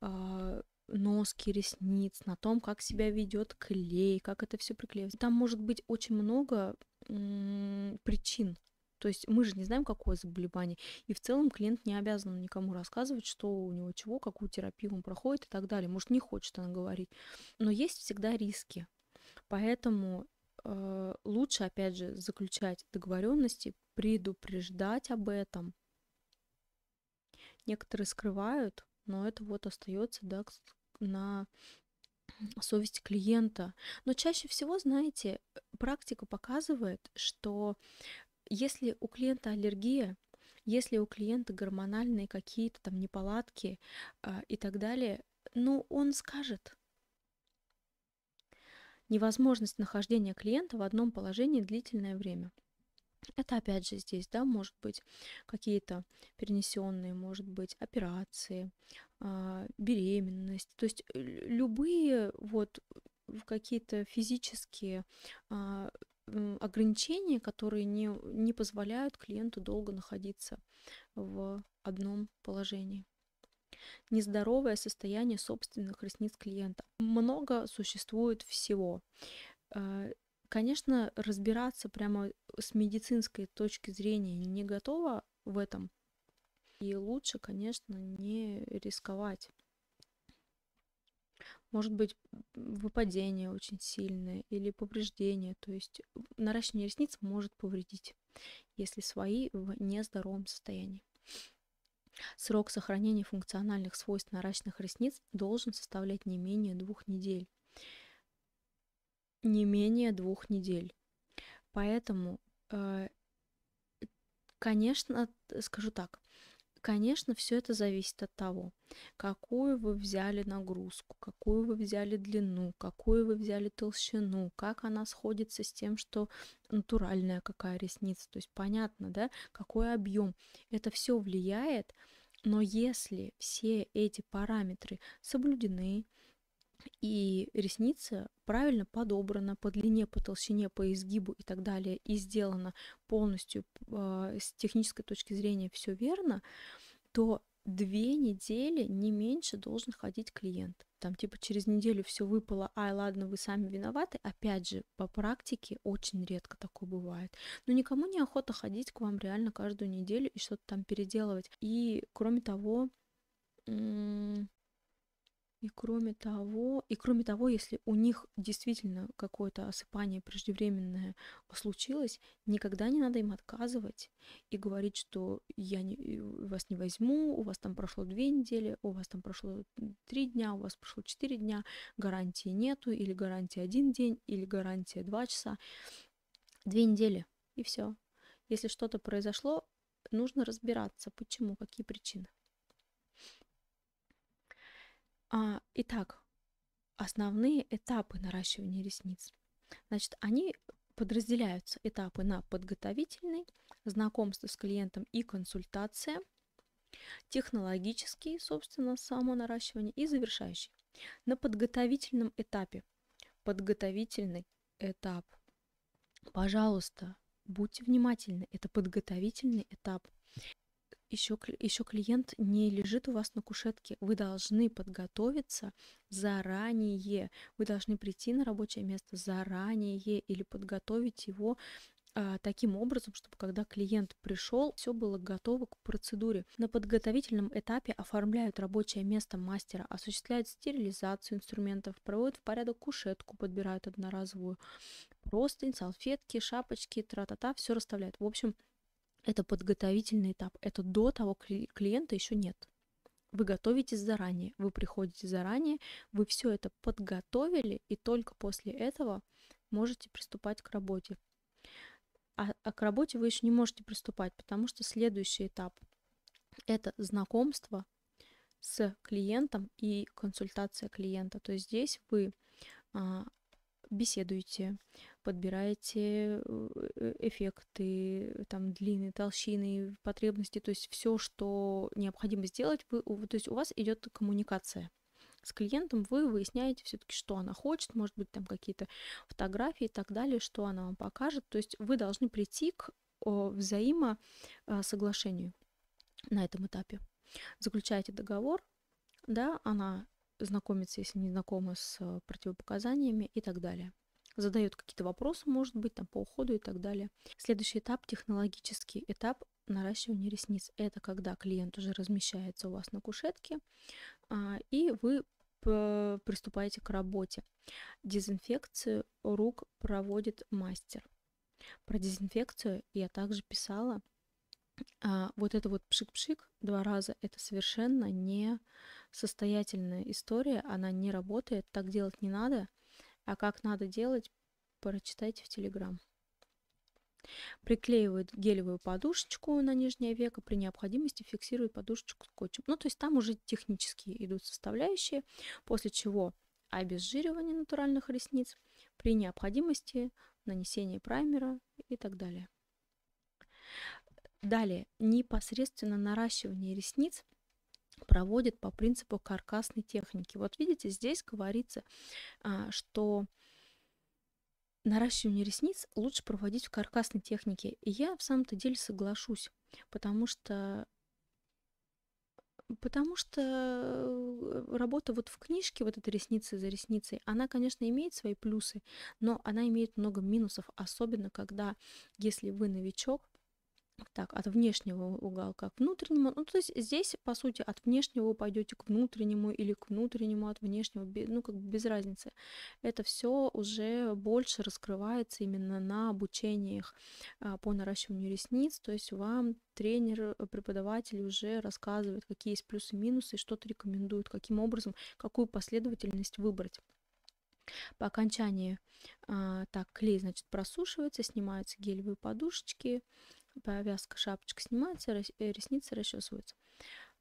э, носке ресниц, на том, как себя ведет клей, как это все приклеивается. Там может быть очень много м- причин, то есть мы же не знаем, какое заболевание. И в целом клиент не обязан никому рассказывать, что у него чего, какую терапию он проходит и так далее. Может, не хочет она говорить. Но есть всегда риски. Поэтому э, лучше, опять же, заключать договоренности, предупреждать об этом. Некоторые скрывают, но это вот остается да, на совести клиента. Но чаще всего, знаете, практика показывает, что если у клиента аллергия, если у клиента гормональные какие-то там неполадки э, и так далее, ну, он скажет. Невозможность нахождения клиента в одном положении длительное время. Это опять же здесь, да, может быть какие-то перенесенные, может быть операции, э, беременность, то есть любые вот какие-то физические э, ограничения, которые не, не позволяют клиенту долго находиться в одном положении. Нездоровое состояние собственных ресниц клиента. Много существует всего. Э, конечно, разбираться прямо с медицинской точки зрения не готова в этом. И лучше, конечно, не рисковать может быть выпадение очень сильное или повреждение, то есть наращивание ресниц может повредить, если свои в нездоровом состоянии. Срок сохранения функциональных свойств наращенных ресниц должен составлять не менее двух недель. Не менее двух недель. Поэтому, э, конечно, скажу так, Конечно, все это зависит от того, какую вы взяли нагрузку, какую вы взяли длину, какую вы взяли толщину, как она сходится с тем, что натуральная какая ресница. То есть понятно, да, какой объем. Это все влияет, но если все эти параметры соблюдены, и ресница правильно подобрана по длине, по толщине, по изгибу и так далее, и сделана полностью э, с технической точки зрения все верно, то две недели не меньше должен ходить клиент. Там типа через неделю все выпало, ай, ладно, вы сами виноваты. Опять же, по практике очень редко такое бывает. Но никому не охота ходить к вам реально каждую неделю и что-то там переделывать. И кроме того, и кроме того, и кроме того, если у них действительно какое-то осыпание преждевременное случилось, никогда не надо им отказывать и говорить, что я не, вас не возьму, у вас там прошло две недели, у вас там прошло три дня, у вас прошло четыре дня, гарантии нету, или гарантия один день, или гарантия два часа, две недели, и все. Если что-то произошло, нужно разбираться, почему, какие причины. А, итак, основные этапы наращивания ресниц. Значит, они подразделяются этапы на подготовительный, знакомство с клиентом и консультация, технологический, собственно, само наращивание и завершающий. На подготовительном этапе, подготовительный этап, пожалуйста, будьте внимательны, это подготовительный этап – еще, еще клиент не лежит у вас на кушетке. Вы должны подготовиться заранее. Вы должны прийти на рабочее место заранее или подготовить его а, таким образом, чтобы когда клиент пришел, все было готово к процедуре. На подготовительном этапе оформляют рабочее место мастера, осуществляют стерилизацию инструментов, проводят в порядок кушетку, подбирают одноразовую простынь, салфетки, шапочки, тра-та-та, все расставляют. В общем, это подготовительный этап. Это до того клиента еще нет. Вы готовитесь заранее, вы приходите заранее, вы все это подготовили, и только после этого можете приступать к работе. А, а к работе вы еще не можете приступать, потому что следующий этап это знакомство с клиентом и консультация клиента. То есть здесь вы а, беседуете, подбираете э, э, эффекты, э, там, длины, толщины, потребности, то есть все, что необходимо сделать, вы, то есть у вас идет коммуникация с клиентом вы выясняете все-таки, что она хочет, может быть, там какие-то фотографии и так далее, что она вам покажет. То есть вы должны прийти к взаимосоглашению на этом этапе. Заключаете договор, да, она знакомиться, если не знакомы с э, противопоказаниями и так далее. Задает какие-то вопросы, может быть, там по уходу и так далее. Следующий этап, технологический этап наращивания ресниц. Это когда клиент уже размещается у вас на кушетке, а, и вы приступаете к работе. Дезинфекцию рук проводит мастер. Про дезинфекцию я также писала а, вот это вот пшик-пшик два раза, это совершенно не состоятельная история, она не работает, так делать не надо. А как надо делать, прочитайте в Телеграм. Приклеивают гелевую подушечку на нижнее веко, при необходимости фиксируют подушечку скотчем. Ну, то есть там уже технические идут составляющие, после чего обезжиривание натуральных ресниц, при необходимости нанесение праймера и так далее. Далее, непосредственно наращивание ресниц проводит по принципу каркасной техники. Вот видите, здесь говорится, а, что наращивание ресниц лучше проводить в каркасной технике. И я в самом-то деле соглашусь, потому что Потому что э, работа вот в книжке, вот эта ресница за ресницей, она, конечно, имеет свои плюсы, но она имеет много минусов, особенно когда, если вы новичок, так, от внешнего уголка к внутреннему. Ну, то есть здесь, по сути, от внешнего вы пойдете к внутреннему или к внутреннему, от внешнего, ну, как бы без разницы. Это все уже больше раскрывается именно на обучениях а, по наращиванию ресниц. То есть вам тренер, э, преподаватель уже рассказывает, какие есть плюсы и минусы, что-то рекомендует, каким образом, какую последовательность выбрать. По окончании а, так клей, значит, просушивается, снимаются гелевые подушечки, повязка, шапочка снимается, э, ресницы расчесываются.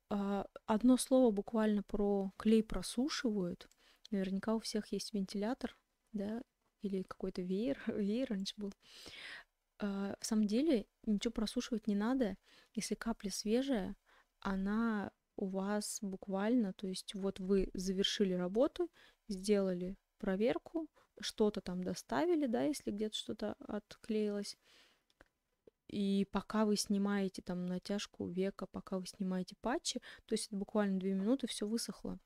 А, одно слово буквально про клей просушивают. Наверняка у всех есть вентилятор, да, или какой-то веер, веер раньше был. А, в самом деле ничего просушивать не надо. Если капля свежая, она у вас буквально, то есть вот вы завершили работу, сделали проверку, что-то там доставили, да, если где-то что-то отклеилось, и пока вы снимаете там натяжку века, пока вы снимаете патчи, то есть буквально две минуты, все высохло.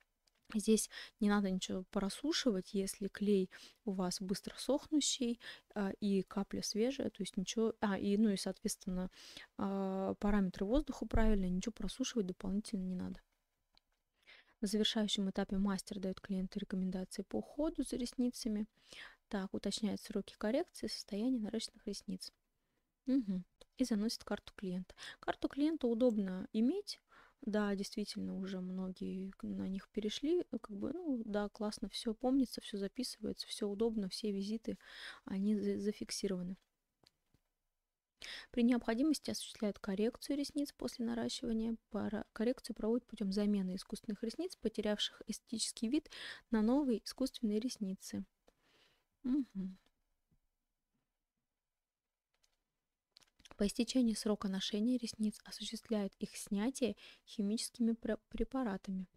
Здесь не надо ничего просушивать, если клей у вас быстро сохнущий э, и капля свежая, то есть ничего... А, и, ну и, соответственно, э, параметры воздуха правильные, ничего просушивать дополнительно не надо. На завершающем этапе мастер дает клиенту рекомендации по уходу за ресницами. Так, уточняет сроки коррекции, состояние наращенных ресниц. Угу и заносит карту клиента. Карту клиента удобно иметь, да, действительно, уже многие на них перешли, ну, как бы, ну, да, классно, все помнится, все записывается, все удобно, все визиты, они зафиксированы. При необходимости осуществляют коррекцию ресниц после наращивания. Коррекцию проводят путем замены искусственных ресниц, потерявших эстетический вид, на новые искусственные ресницы. Угу. По истечении срока ношения ресниц осуществляют их снятие химическими препаратами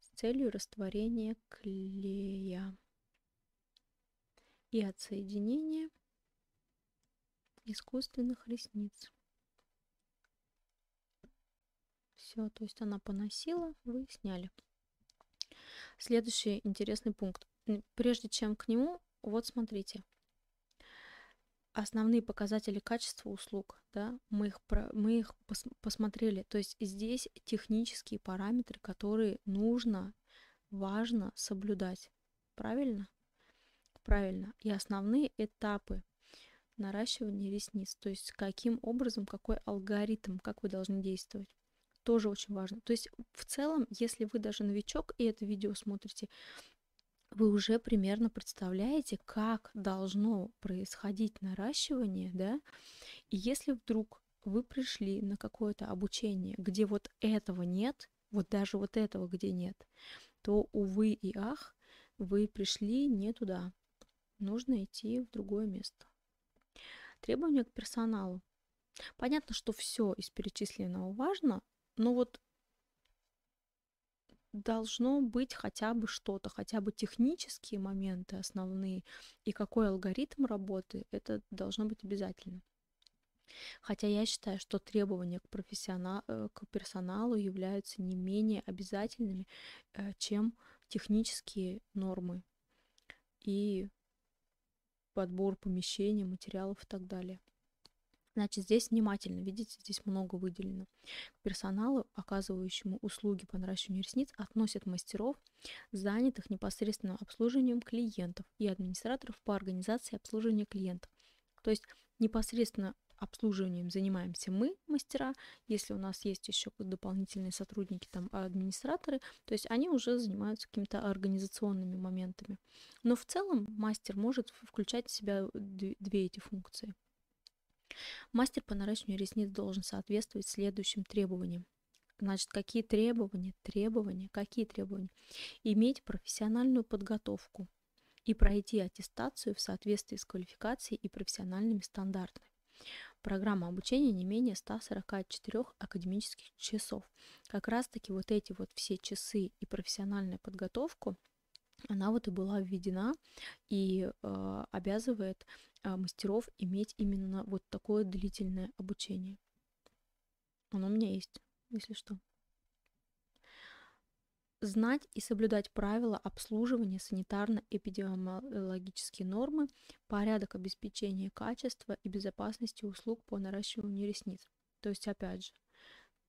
с целью растворения клея и отсоединения искусственных ресниц. Все, то есть она поносила, вы сняли. Следующий интересный пункт. Прежде чем к нему, вот смотрите – основные показатели качества услуг, да, мы их, про, мы их пос, посмотрели. То есть здесь технические параметры, которые нужно, важно соблюдать. Правильно? Правильно. И основные этапы наращивания ресниц. То есть каким образом, какой алгоритм, как вы должны действовать. Тоже очень важно. То есть в целом, если вы даже новичок и это видео смотрите, вы уже примерно представляете, как должно происходить наращивание, да, и если вдруг вы пришли на какое-то обучение, где вот этого нет, вот даже вот этого где нет, то, увы и ах, вы пришли не туда. Нужно идти в другое место. Требования к персоналу. Понятно, что все из перечисленного важно, но вот должно быть хотя бы что-то, хотя бы технические моменты основные и какой алгоритм работы, это должно быть обязательно. Хотя я считаю, что требования к, профессионал, э, к персоналу являются не менее обязательными, э, чем технические нормы и подбор помещений материалов и так далее. Значит, здесь внимательно, видите, здесь много выделено. К персоналу, оказывающему услуги по наращиванию ресниц, относят мастеров, занятых непосредственно обслуживанием клиентов и администраторов по организации обслуживания клиентов. То есть непосредственно обслуживанием занимаемся мы, мастера. Если у нас есть еще дополнительные сотрудники, там, администраторы, то есть они уже занимаются какими-то организационными моментами. Но в целом мастер может включать в себя две эти функции – Мастер по наращиванию ресниц должен соответствовать следующим требованиям. Значит, какие требования? Требования. Какие требования? Иметь профессиональную подготовку и пройти аттестацию в соответствии с квалификацией и профессиональными стандартами. Программа обучения не менее 144 академических часов. Как раз-таки вот эти вот все часы и профессиональная подготовку она вот и была введена и э, обязывает а, мастеров иметь именно вот такое длительное обучение. Оно у меня есть, если что. Знать и соблюдать правила обслуживания санитарно-эпидемиологические нормы, порядок обеспечения качества и безопасности услуг по наращиванию ресниц. То есть, опять же,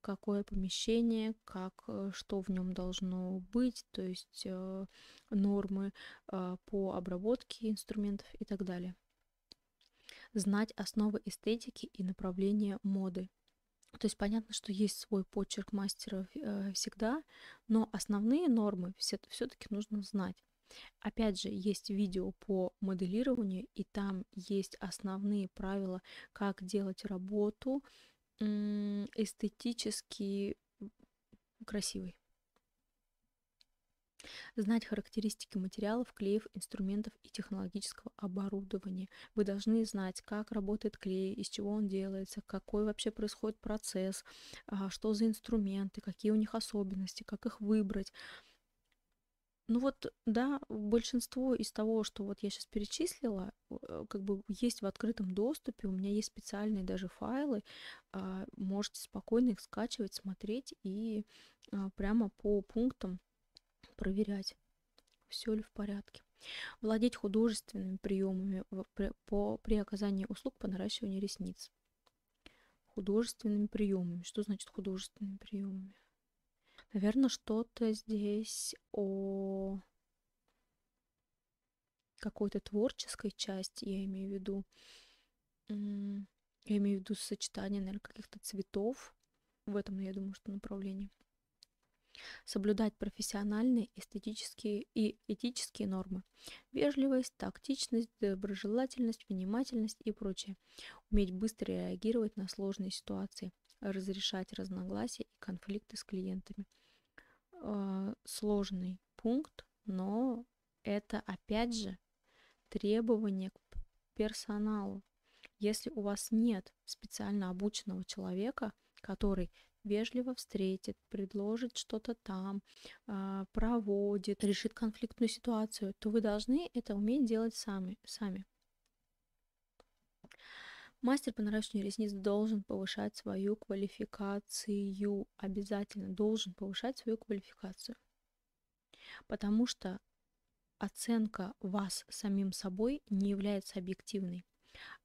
какое помещение, как, э, что в нем должно быть, то есть э, нормы э, по обработке инструментов и так далее знать основы эстетики и направления моды. То есть понятно, что есть свой почерк мастера э, всегда, но основные нормы все-таки нужно знать. Опять же, есть видео по моделированию, и там есть основные правила, как делать работу эстетически красивой знать характеристики материалов, клеев, инструментов и технологического оборудования. Вы должны знать, как работает клей, из чего он делается, какой вообще происходит процесс, а, что за инструменты, какие у них особенности, как их выбрать. Ну вот, да, большинство из того, что вот я сейчас перечислила, э, как бы есть в открытом доступе, у меня есть специальные даже файлы, а, можете спокойно их скачивать, смотреть и а, прямо по пунктам проверять, все ли в порядке. Владеть художественными приемами по, при оказании услуг по наращиванию ресниц. Художественными приемами. Что значит художественными приемами? Наверное, что-то здесь о какой-то творческой части, я имею в виду. Я имею в виду сочетание, наверное, каких-то цветов в этом, я думаю, что направлении соблюдать профессиональные, эстетические и этические нормы, вежливость, тактичность, доброжелательность, внимательность и прочее, уметь быстро реагировать на сложные ситуации, разрешать разногласия и конфликты с клиентами. А, сложный пункт, но это опять же требование к персоналу. Если у вас нет специально обученного человека, который вежливо встретит, предложит что-то там, а, проводит, решит конфликтную ситуацию, то вы должны это уметь делать сами. сами. Мастер по наращиванию ресниц должен повышать свою квалификацию, обязательно должен повышать свою квалификацию. Потому что оценка вас самим собой не является объективной.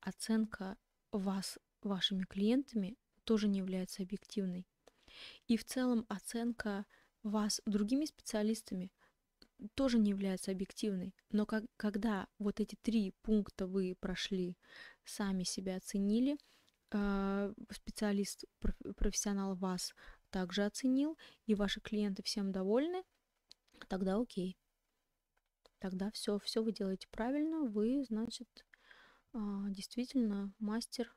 Оценка вас вашими клиентами тоже не является объективной. И в целом оценка вас другими специалистами тоже не является объективной. Но как, когда вот эти три пункта вы прошли, сами себя оценили, э, специалист, профессионал вас также оценил, и ваши клиенты всем довольны, тогда окей. Тогда все, все вы делаете правильно, вы, значит, а, действительно мастер,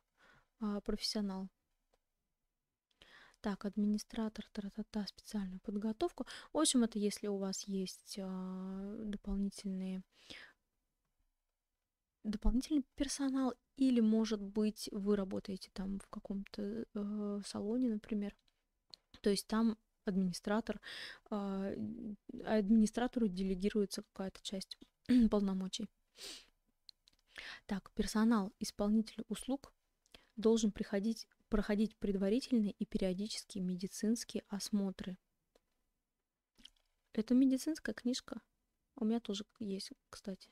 а, профессионал. Так, администратор, тра-та-та, специальную подготовку. В общем, это если у вас есть а, дополнительные дополнительный персонал или, может быть, вы работаете там в каком-то э, салоне, например. То есть там администратор, э, администратору делегируется какая-то часть полномочий. Так, персонал исполнителя услуг должен приходить проходить предварительные и периодические медицинские осмотры. Это медицинская книжка. У меня тоже есть, кстати.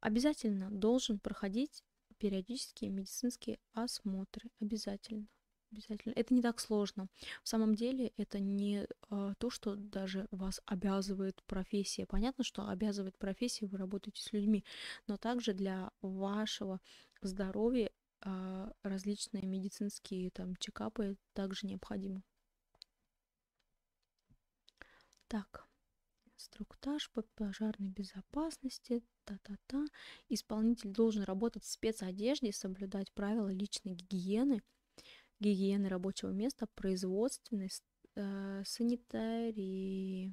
Обязательно должен проходить периодические медицинские осмотры. Обязательно. Обязательно. Это не так сложно. В самом деле это не а, то, что даже вас обязывает профессия. Понятно, что обязывает профессия, вы работаете с людьми, но также для вашего здоровья а, различные медицинские там чекапы также необходимы. Так, инструктаж по пожарной безопасности, та-та-та. Исполнитель должен работать в спецодежде, соблюдать правила личной гигиены, гигиены рабочего места, производственной, э, санитарии.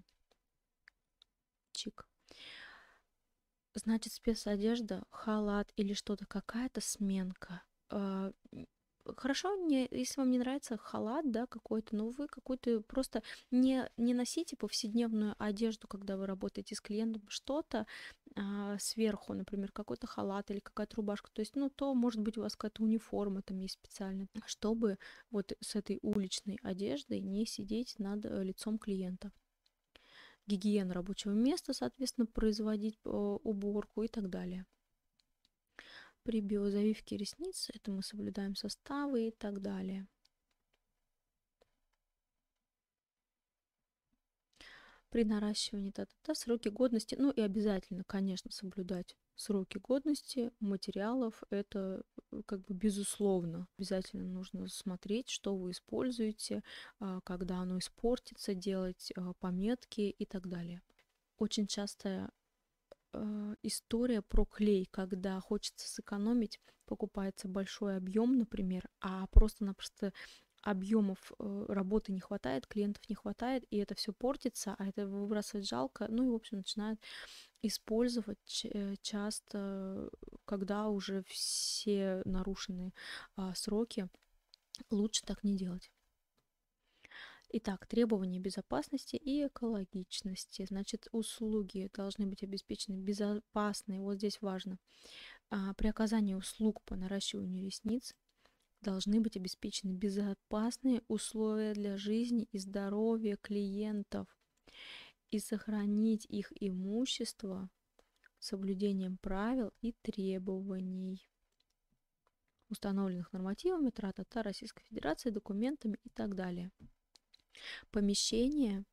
Чик. Значит, спецодежда, халат или что-то, какая-то сменка – а, хорошо, не, если вам не нравится халат, да, какой-то, но вы какую-то просто не, не носите повседневную одежду, когда вы работаете с клиентом, что-то а, сверху, например, какой-то халат или какая-то рубашка, то есть, ну, то, может быть, у вас какая-то униформа там есть специально, чтобы вот с этой уличной одеждой не сидеть над э, лицом клиента гигиена рабочего места, соответственно, производить э, уборку и так далее. При биозавивке ресниц это мы соблюдаем составы и так далее. При наращивании та -та -та, сроки годности, ну и обязательно, конечно, соблюдать сроки годности материалов это э, как бы безусловно. Обязательно нужно смотреть, что вы используете, а, когда оно испортится, делать а, пометки и так далее. Очень часто Э, история про клей, когда хочется сэкономить, покупается большой объем, например, а просто-напросто объемов э, работы не хватает, клиентов не хватает, и это все портится, а это выбрасывать жалко. Ну и, в общем, начинают использовать э, часто, когда уже все нарушены а, сроки. Лучше так не делать. Итак, требования безопасности и экологичности. Значит, услуги должны быть обеспечены безопасные. Вот здесь важно. А, при оказании услуг по наращиванию ресниц должны быть обеспечены безопасные условия для жизни и здоровья клиентов и сохранить их имущество соблюдением правил и требований, установленных нормативами, тра та Российской Федерации, документами и так далее. Помещения,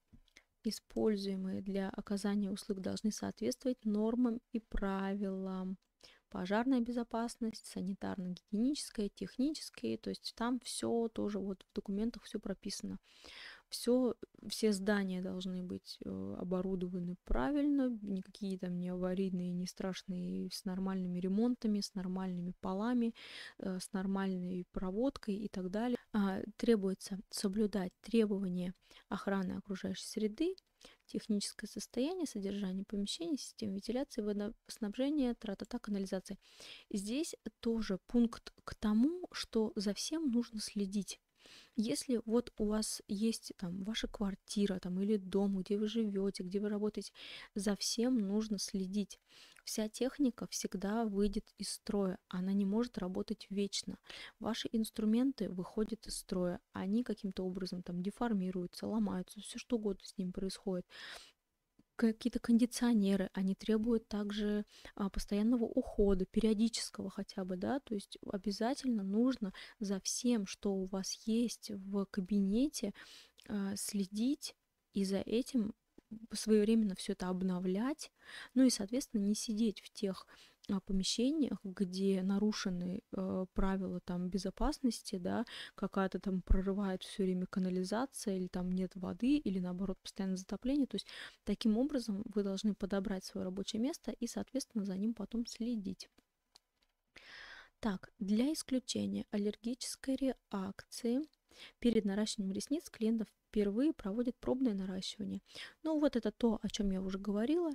используемые для оказания услуг, должны соответствовать нормам и правилам. Пожарная безопасность, санитарно-гигиеническая, техническая, то есть там все тоже вот в документах все прописано. Все, все здания должны быть э, оборудованы правильно, никакие там не аварийные, не страшные, с нормальными ремонтами, с нормальными полами, э, с нормальной проводкой и так далее. А, требуется соблюдать требования охраны окружающей среды, техническое состояние, содержание помещений, систем вентиляции, водоснабжения, тра та канализации. Здесь тоже пункт к тому, что за всем нужно следить. Если вот у вас есть там ваша квартира там, или дом, где вы живете, где вы работаете, за всем нужно следить. Вся техника всегда выйдет из строя, она не может работать вечно. Ваши инструменты выходят из строя, они каким-то образом там деформируются, ломаются, все что угодно с ним происходит какие-то кондиционеры, они требуют также а, постоянного ухода, периодического хотя бы, да, то есть обязательно нужно за всем, что у вас есть в кабинете, а, следить и за этим своевременно все это обновлять, ну и, соответственно, не сидеть в тех а, помещениях, где нарушены э, правила там безопасности, да, какая-то там прорывает все время канализация или там нет воды или наоборот постоянное затопление. То есть таким образом вы должны подобрать свое рабочее место и, соответственно, за ним потом следить. Так, для исключения аллергической реакции Перед наращиванием ресниц клиентов впервые проводят пробное наращивание. Ну вот это то, о чем я уже говорила.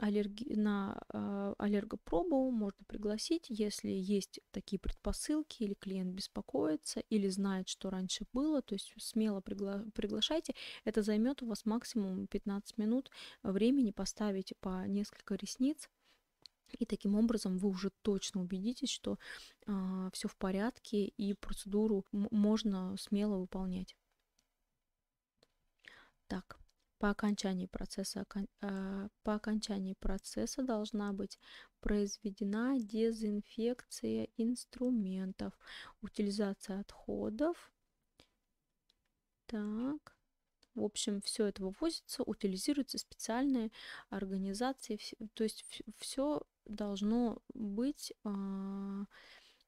Аллерги... на э, аллергопробу можно пригласить, если есть такие предпосылки, или клиент беспокоится, или знает, что раньше было, то есть смело пригла... приглашайте. Это займет у вас максимум 15 минут времени поставить по несколько ресниц, и таким образом вы уже точно убедитесь, что э, а, все в порядке и процедуру можно смело выполнять. Так, по окончании процесса, э, по окончании процесса должна быть произведена дезинфекция инструментов, утилизация отходов. Так, в общем, все это вывозится, утилизируется специальные организации, то есть все должно быть а,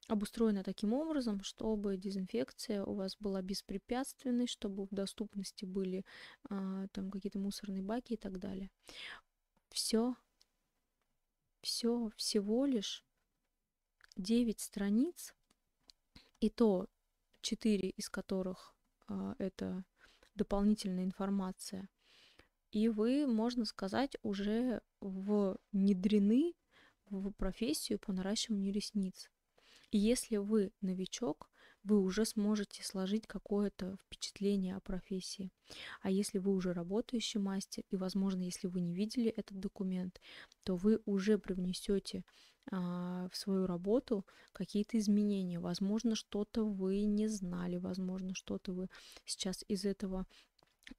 обустроено таким образом, чтобы дезинфекция у вас была беспрепятственной, чтобы в доступности были а, там какие-то мусорные баки и так далее. Все, все всего лишь 9 страниц, и то 4 из которых а, это дополнительная информация. И вы, можно сказать, уже внедрены в профессию по наращиванию ресниц. И если вы новичок, вы уже сможете сложить какое-то впечатление о профессии. А если вы уже работающий мастер, и, возможно, если вы не видели этот документ, то вы уже привнесете а, в свою работу какие-то изменения. Возможно, что-то вы не знали, возможно, что-то вы сейчас из этого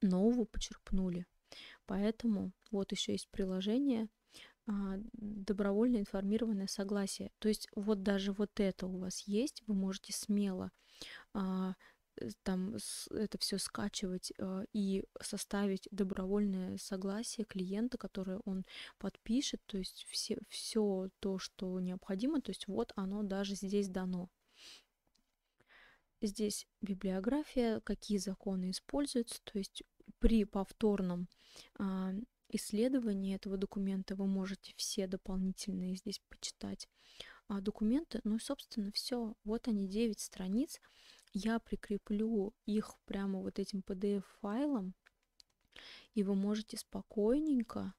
нового почерпнули. Поэтому вот еще есть приложение а, добровольно информированное согласие. То есть вот даже вот это у вас есть, вы можете смело а, э, там это все скачивать а, и составить добровольное согласие клиента, которое он подпишет, то есть все, все то, что необходимо, то есть вот оно даже здесь дано. Здесь библиография, какие законы используются, то есть при повторном исследование этого документа. Вы можете все дополнительные здесь почитать а, документы. Ну и, собственно, все. Вот они, 9 страниц. Я прикреплю их прямо вот этим PDF-файлом, и вы можете спокойненько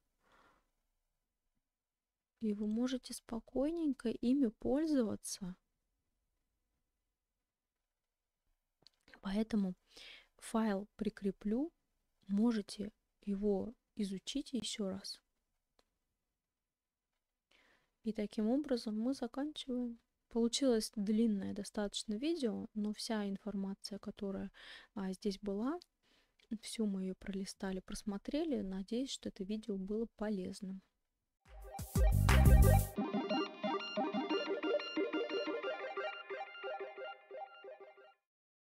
и вы можете спокойненько ими пользоваться. Поэтому файл прикреплю, можете его изучите еще раз. И таким образом мы заканчиваем. Получилось длинное достаточно видео, но вся информация, которая а, здесь была, всю мы ее пролистали, просмотрели. Надеюсь, что это видео было полезным.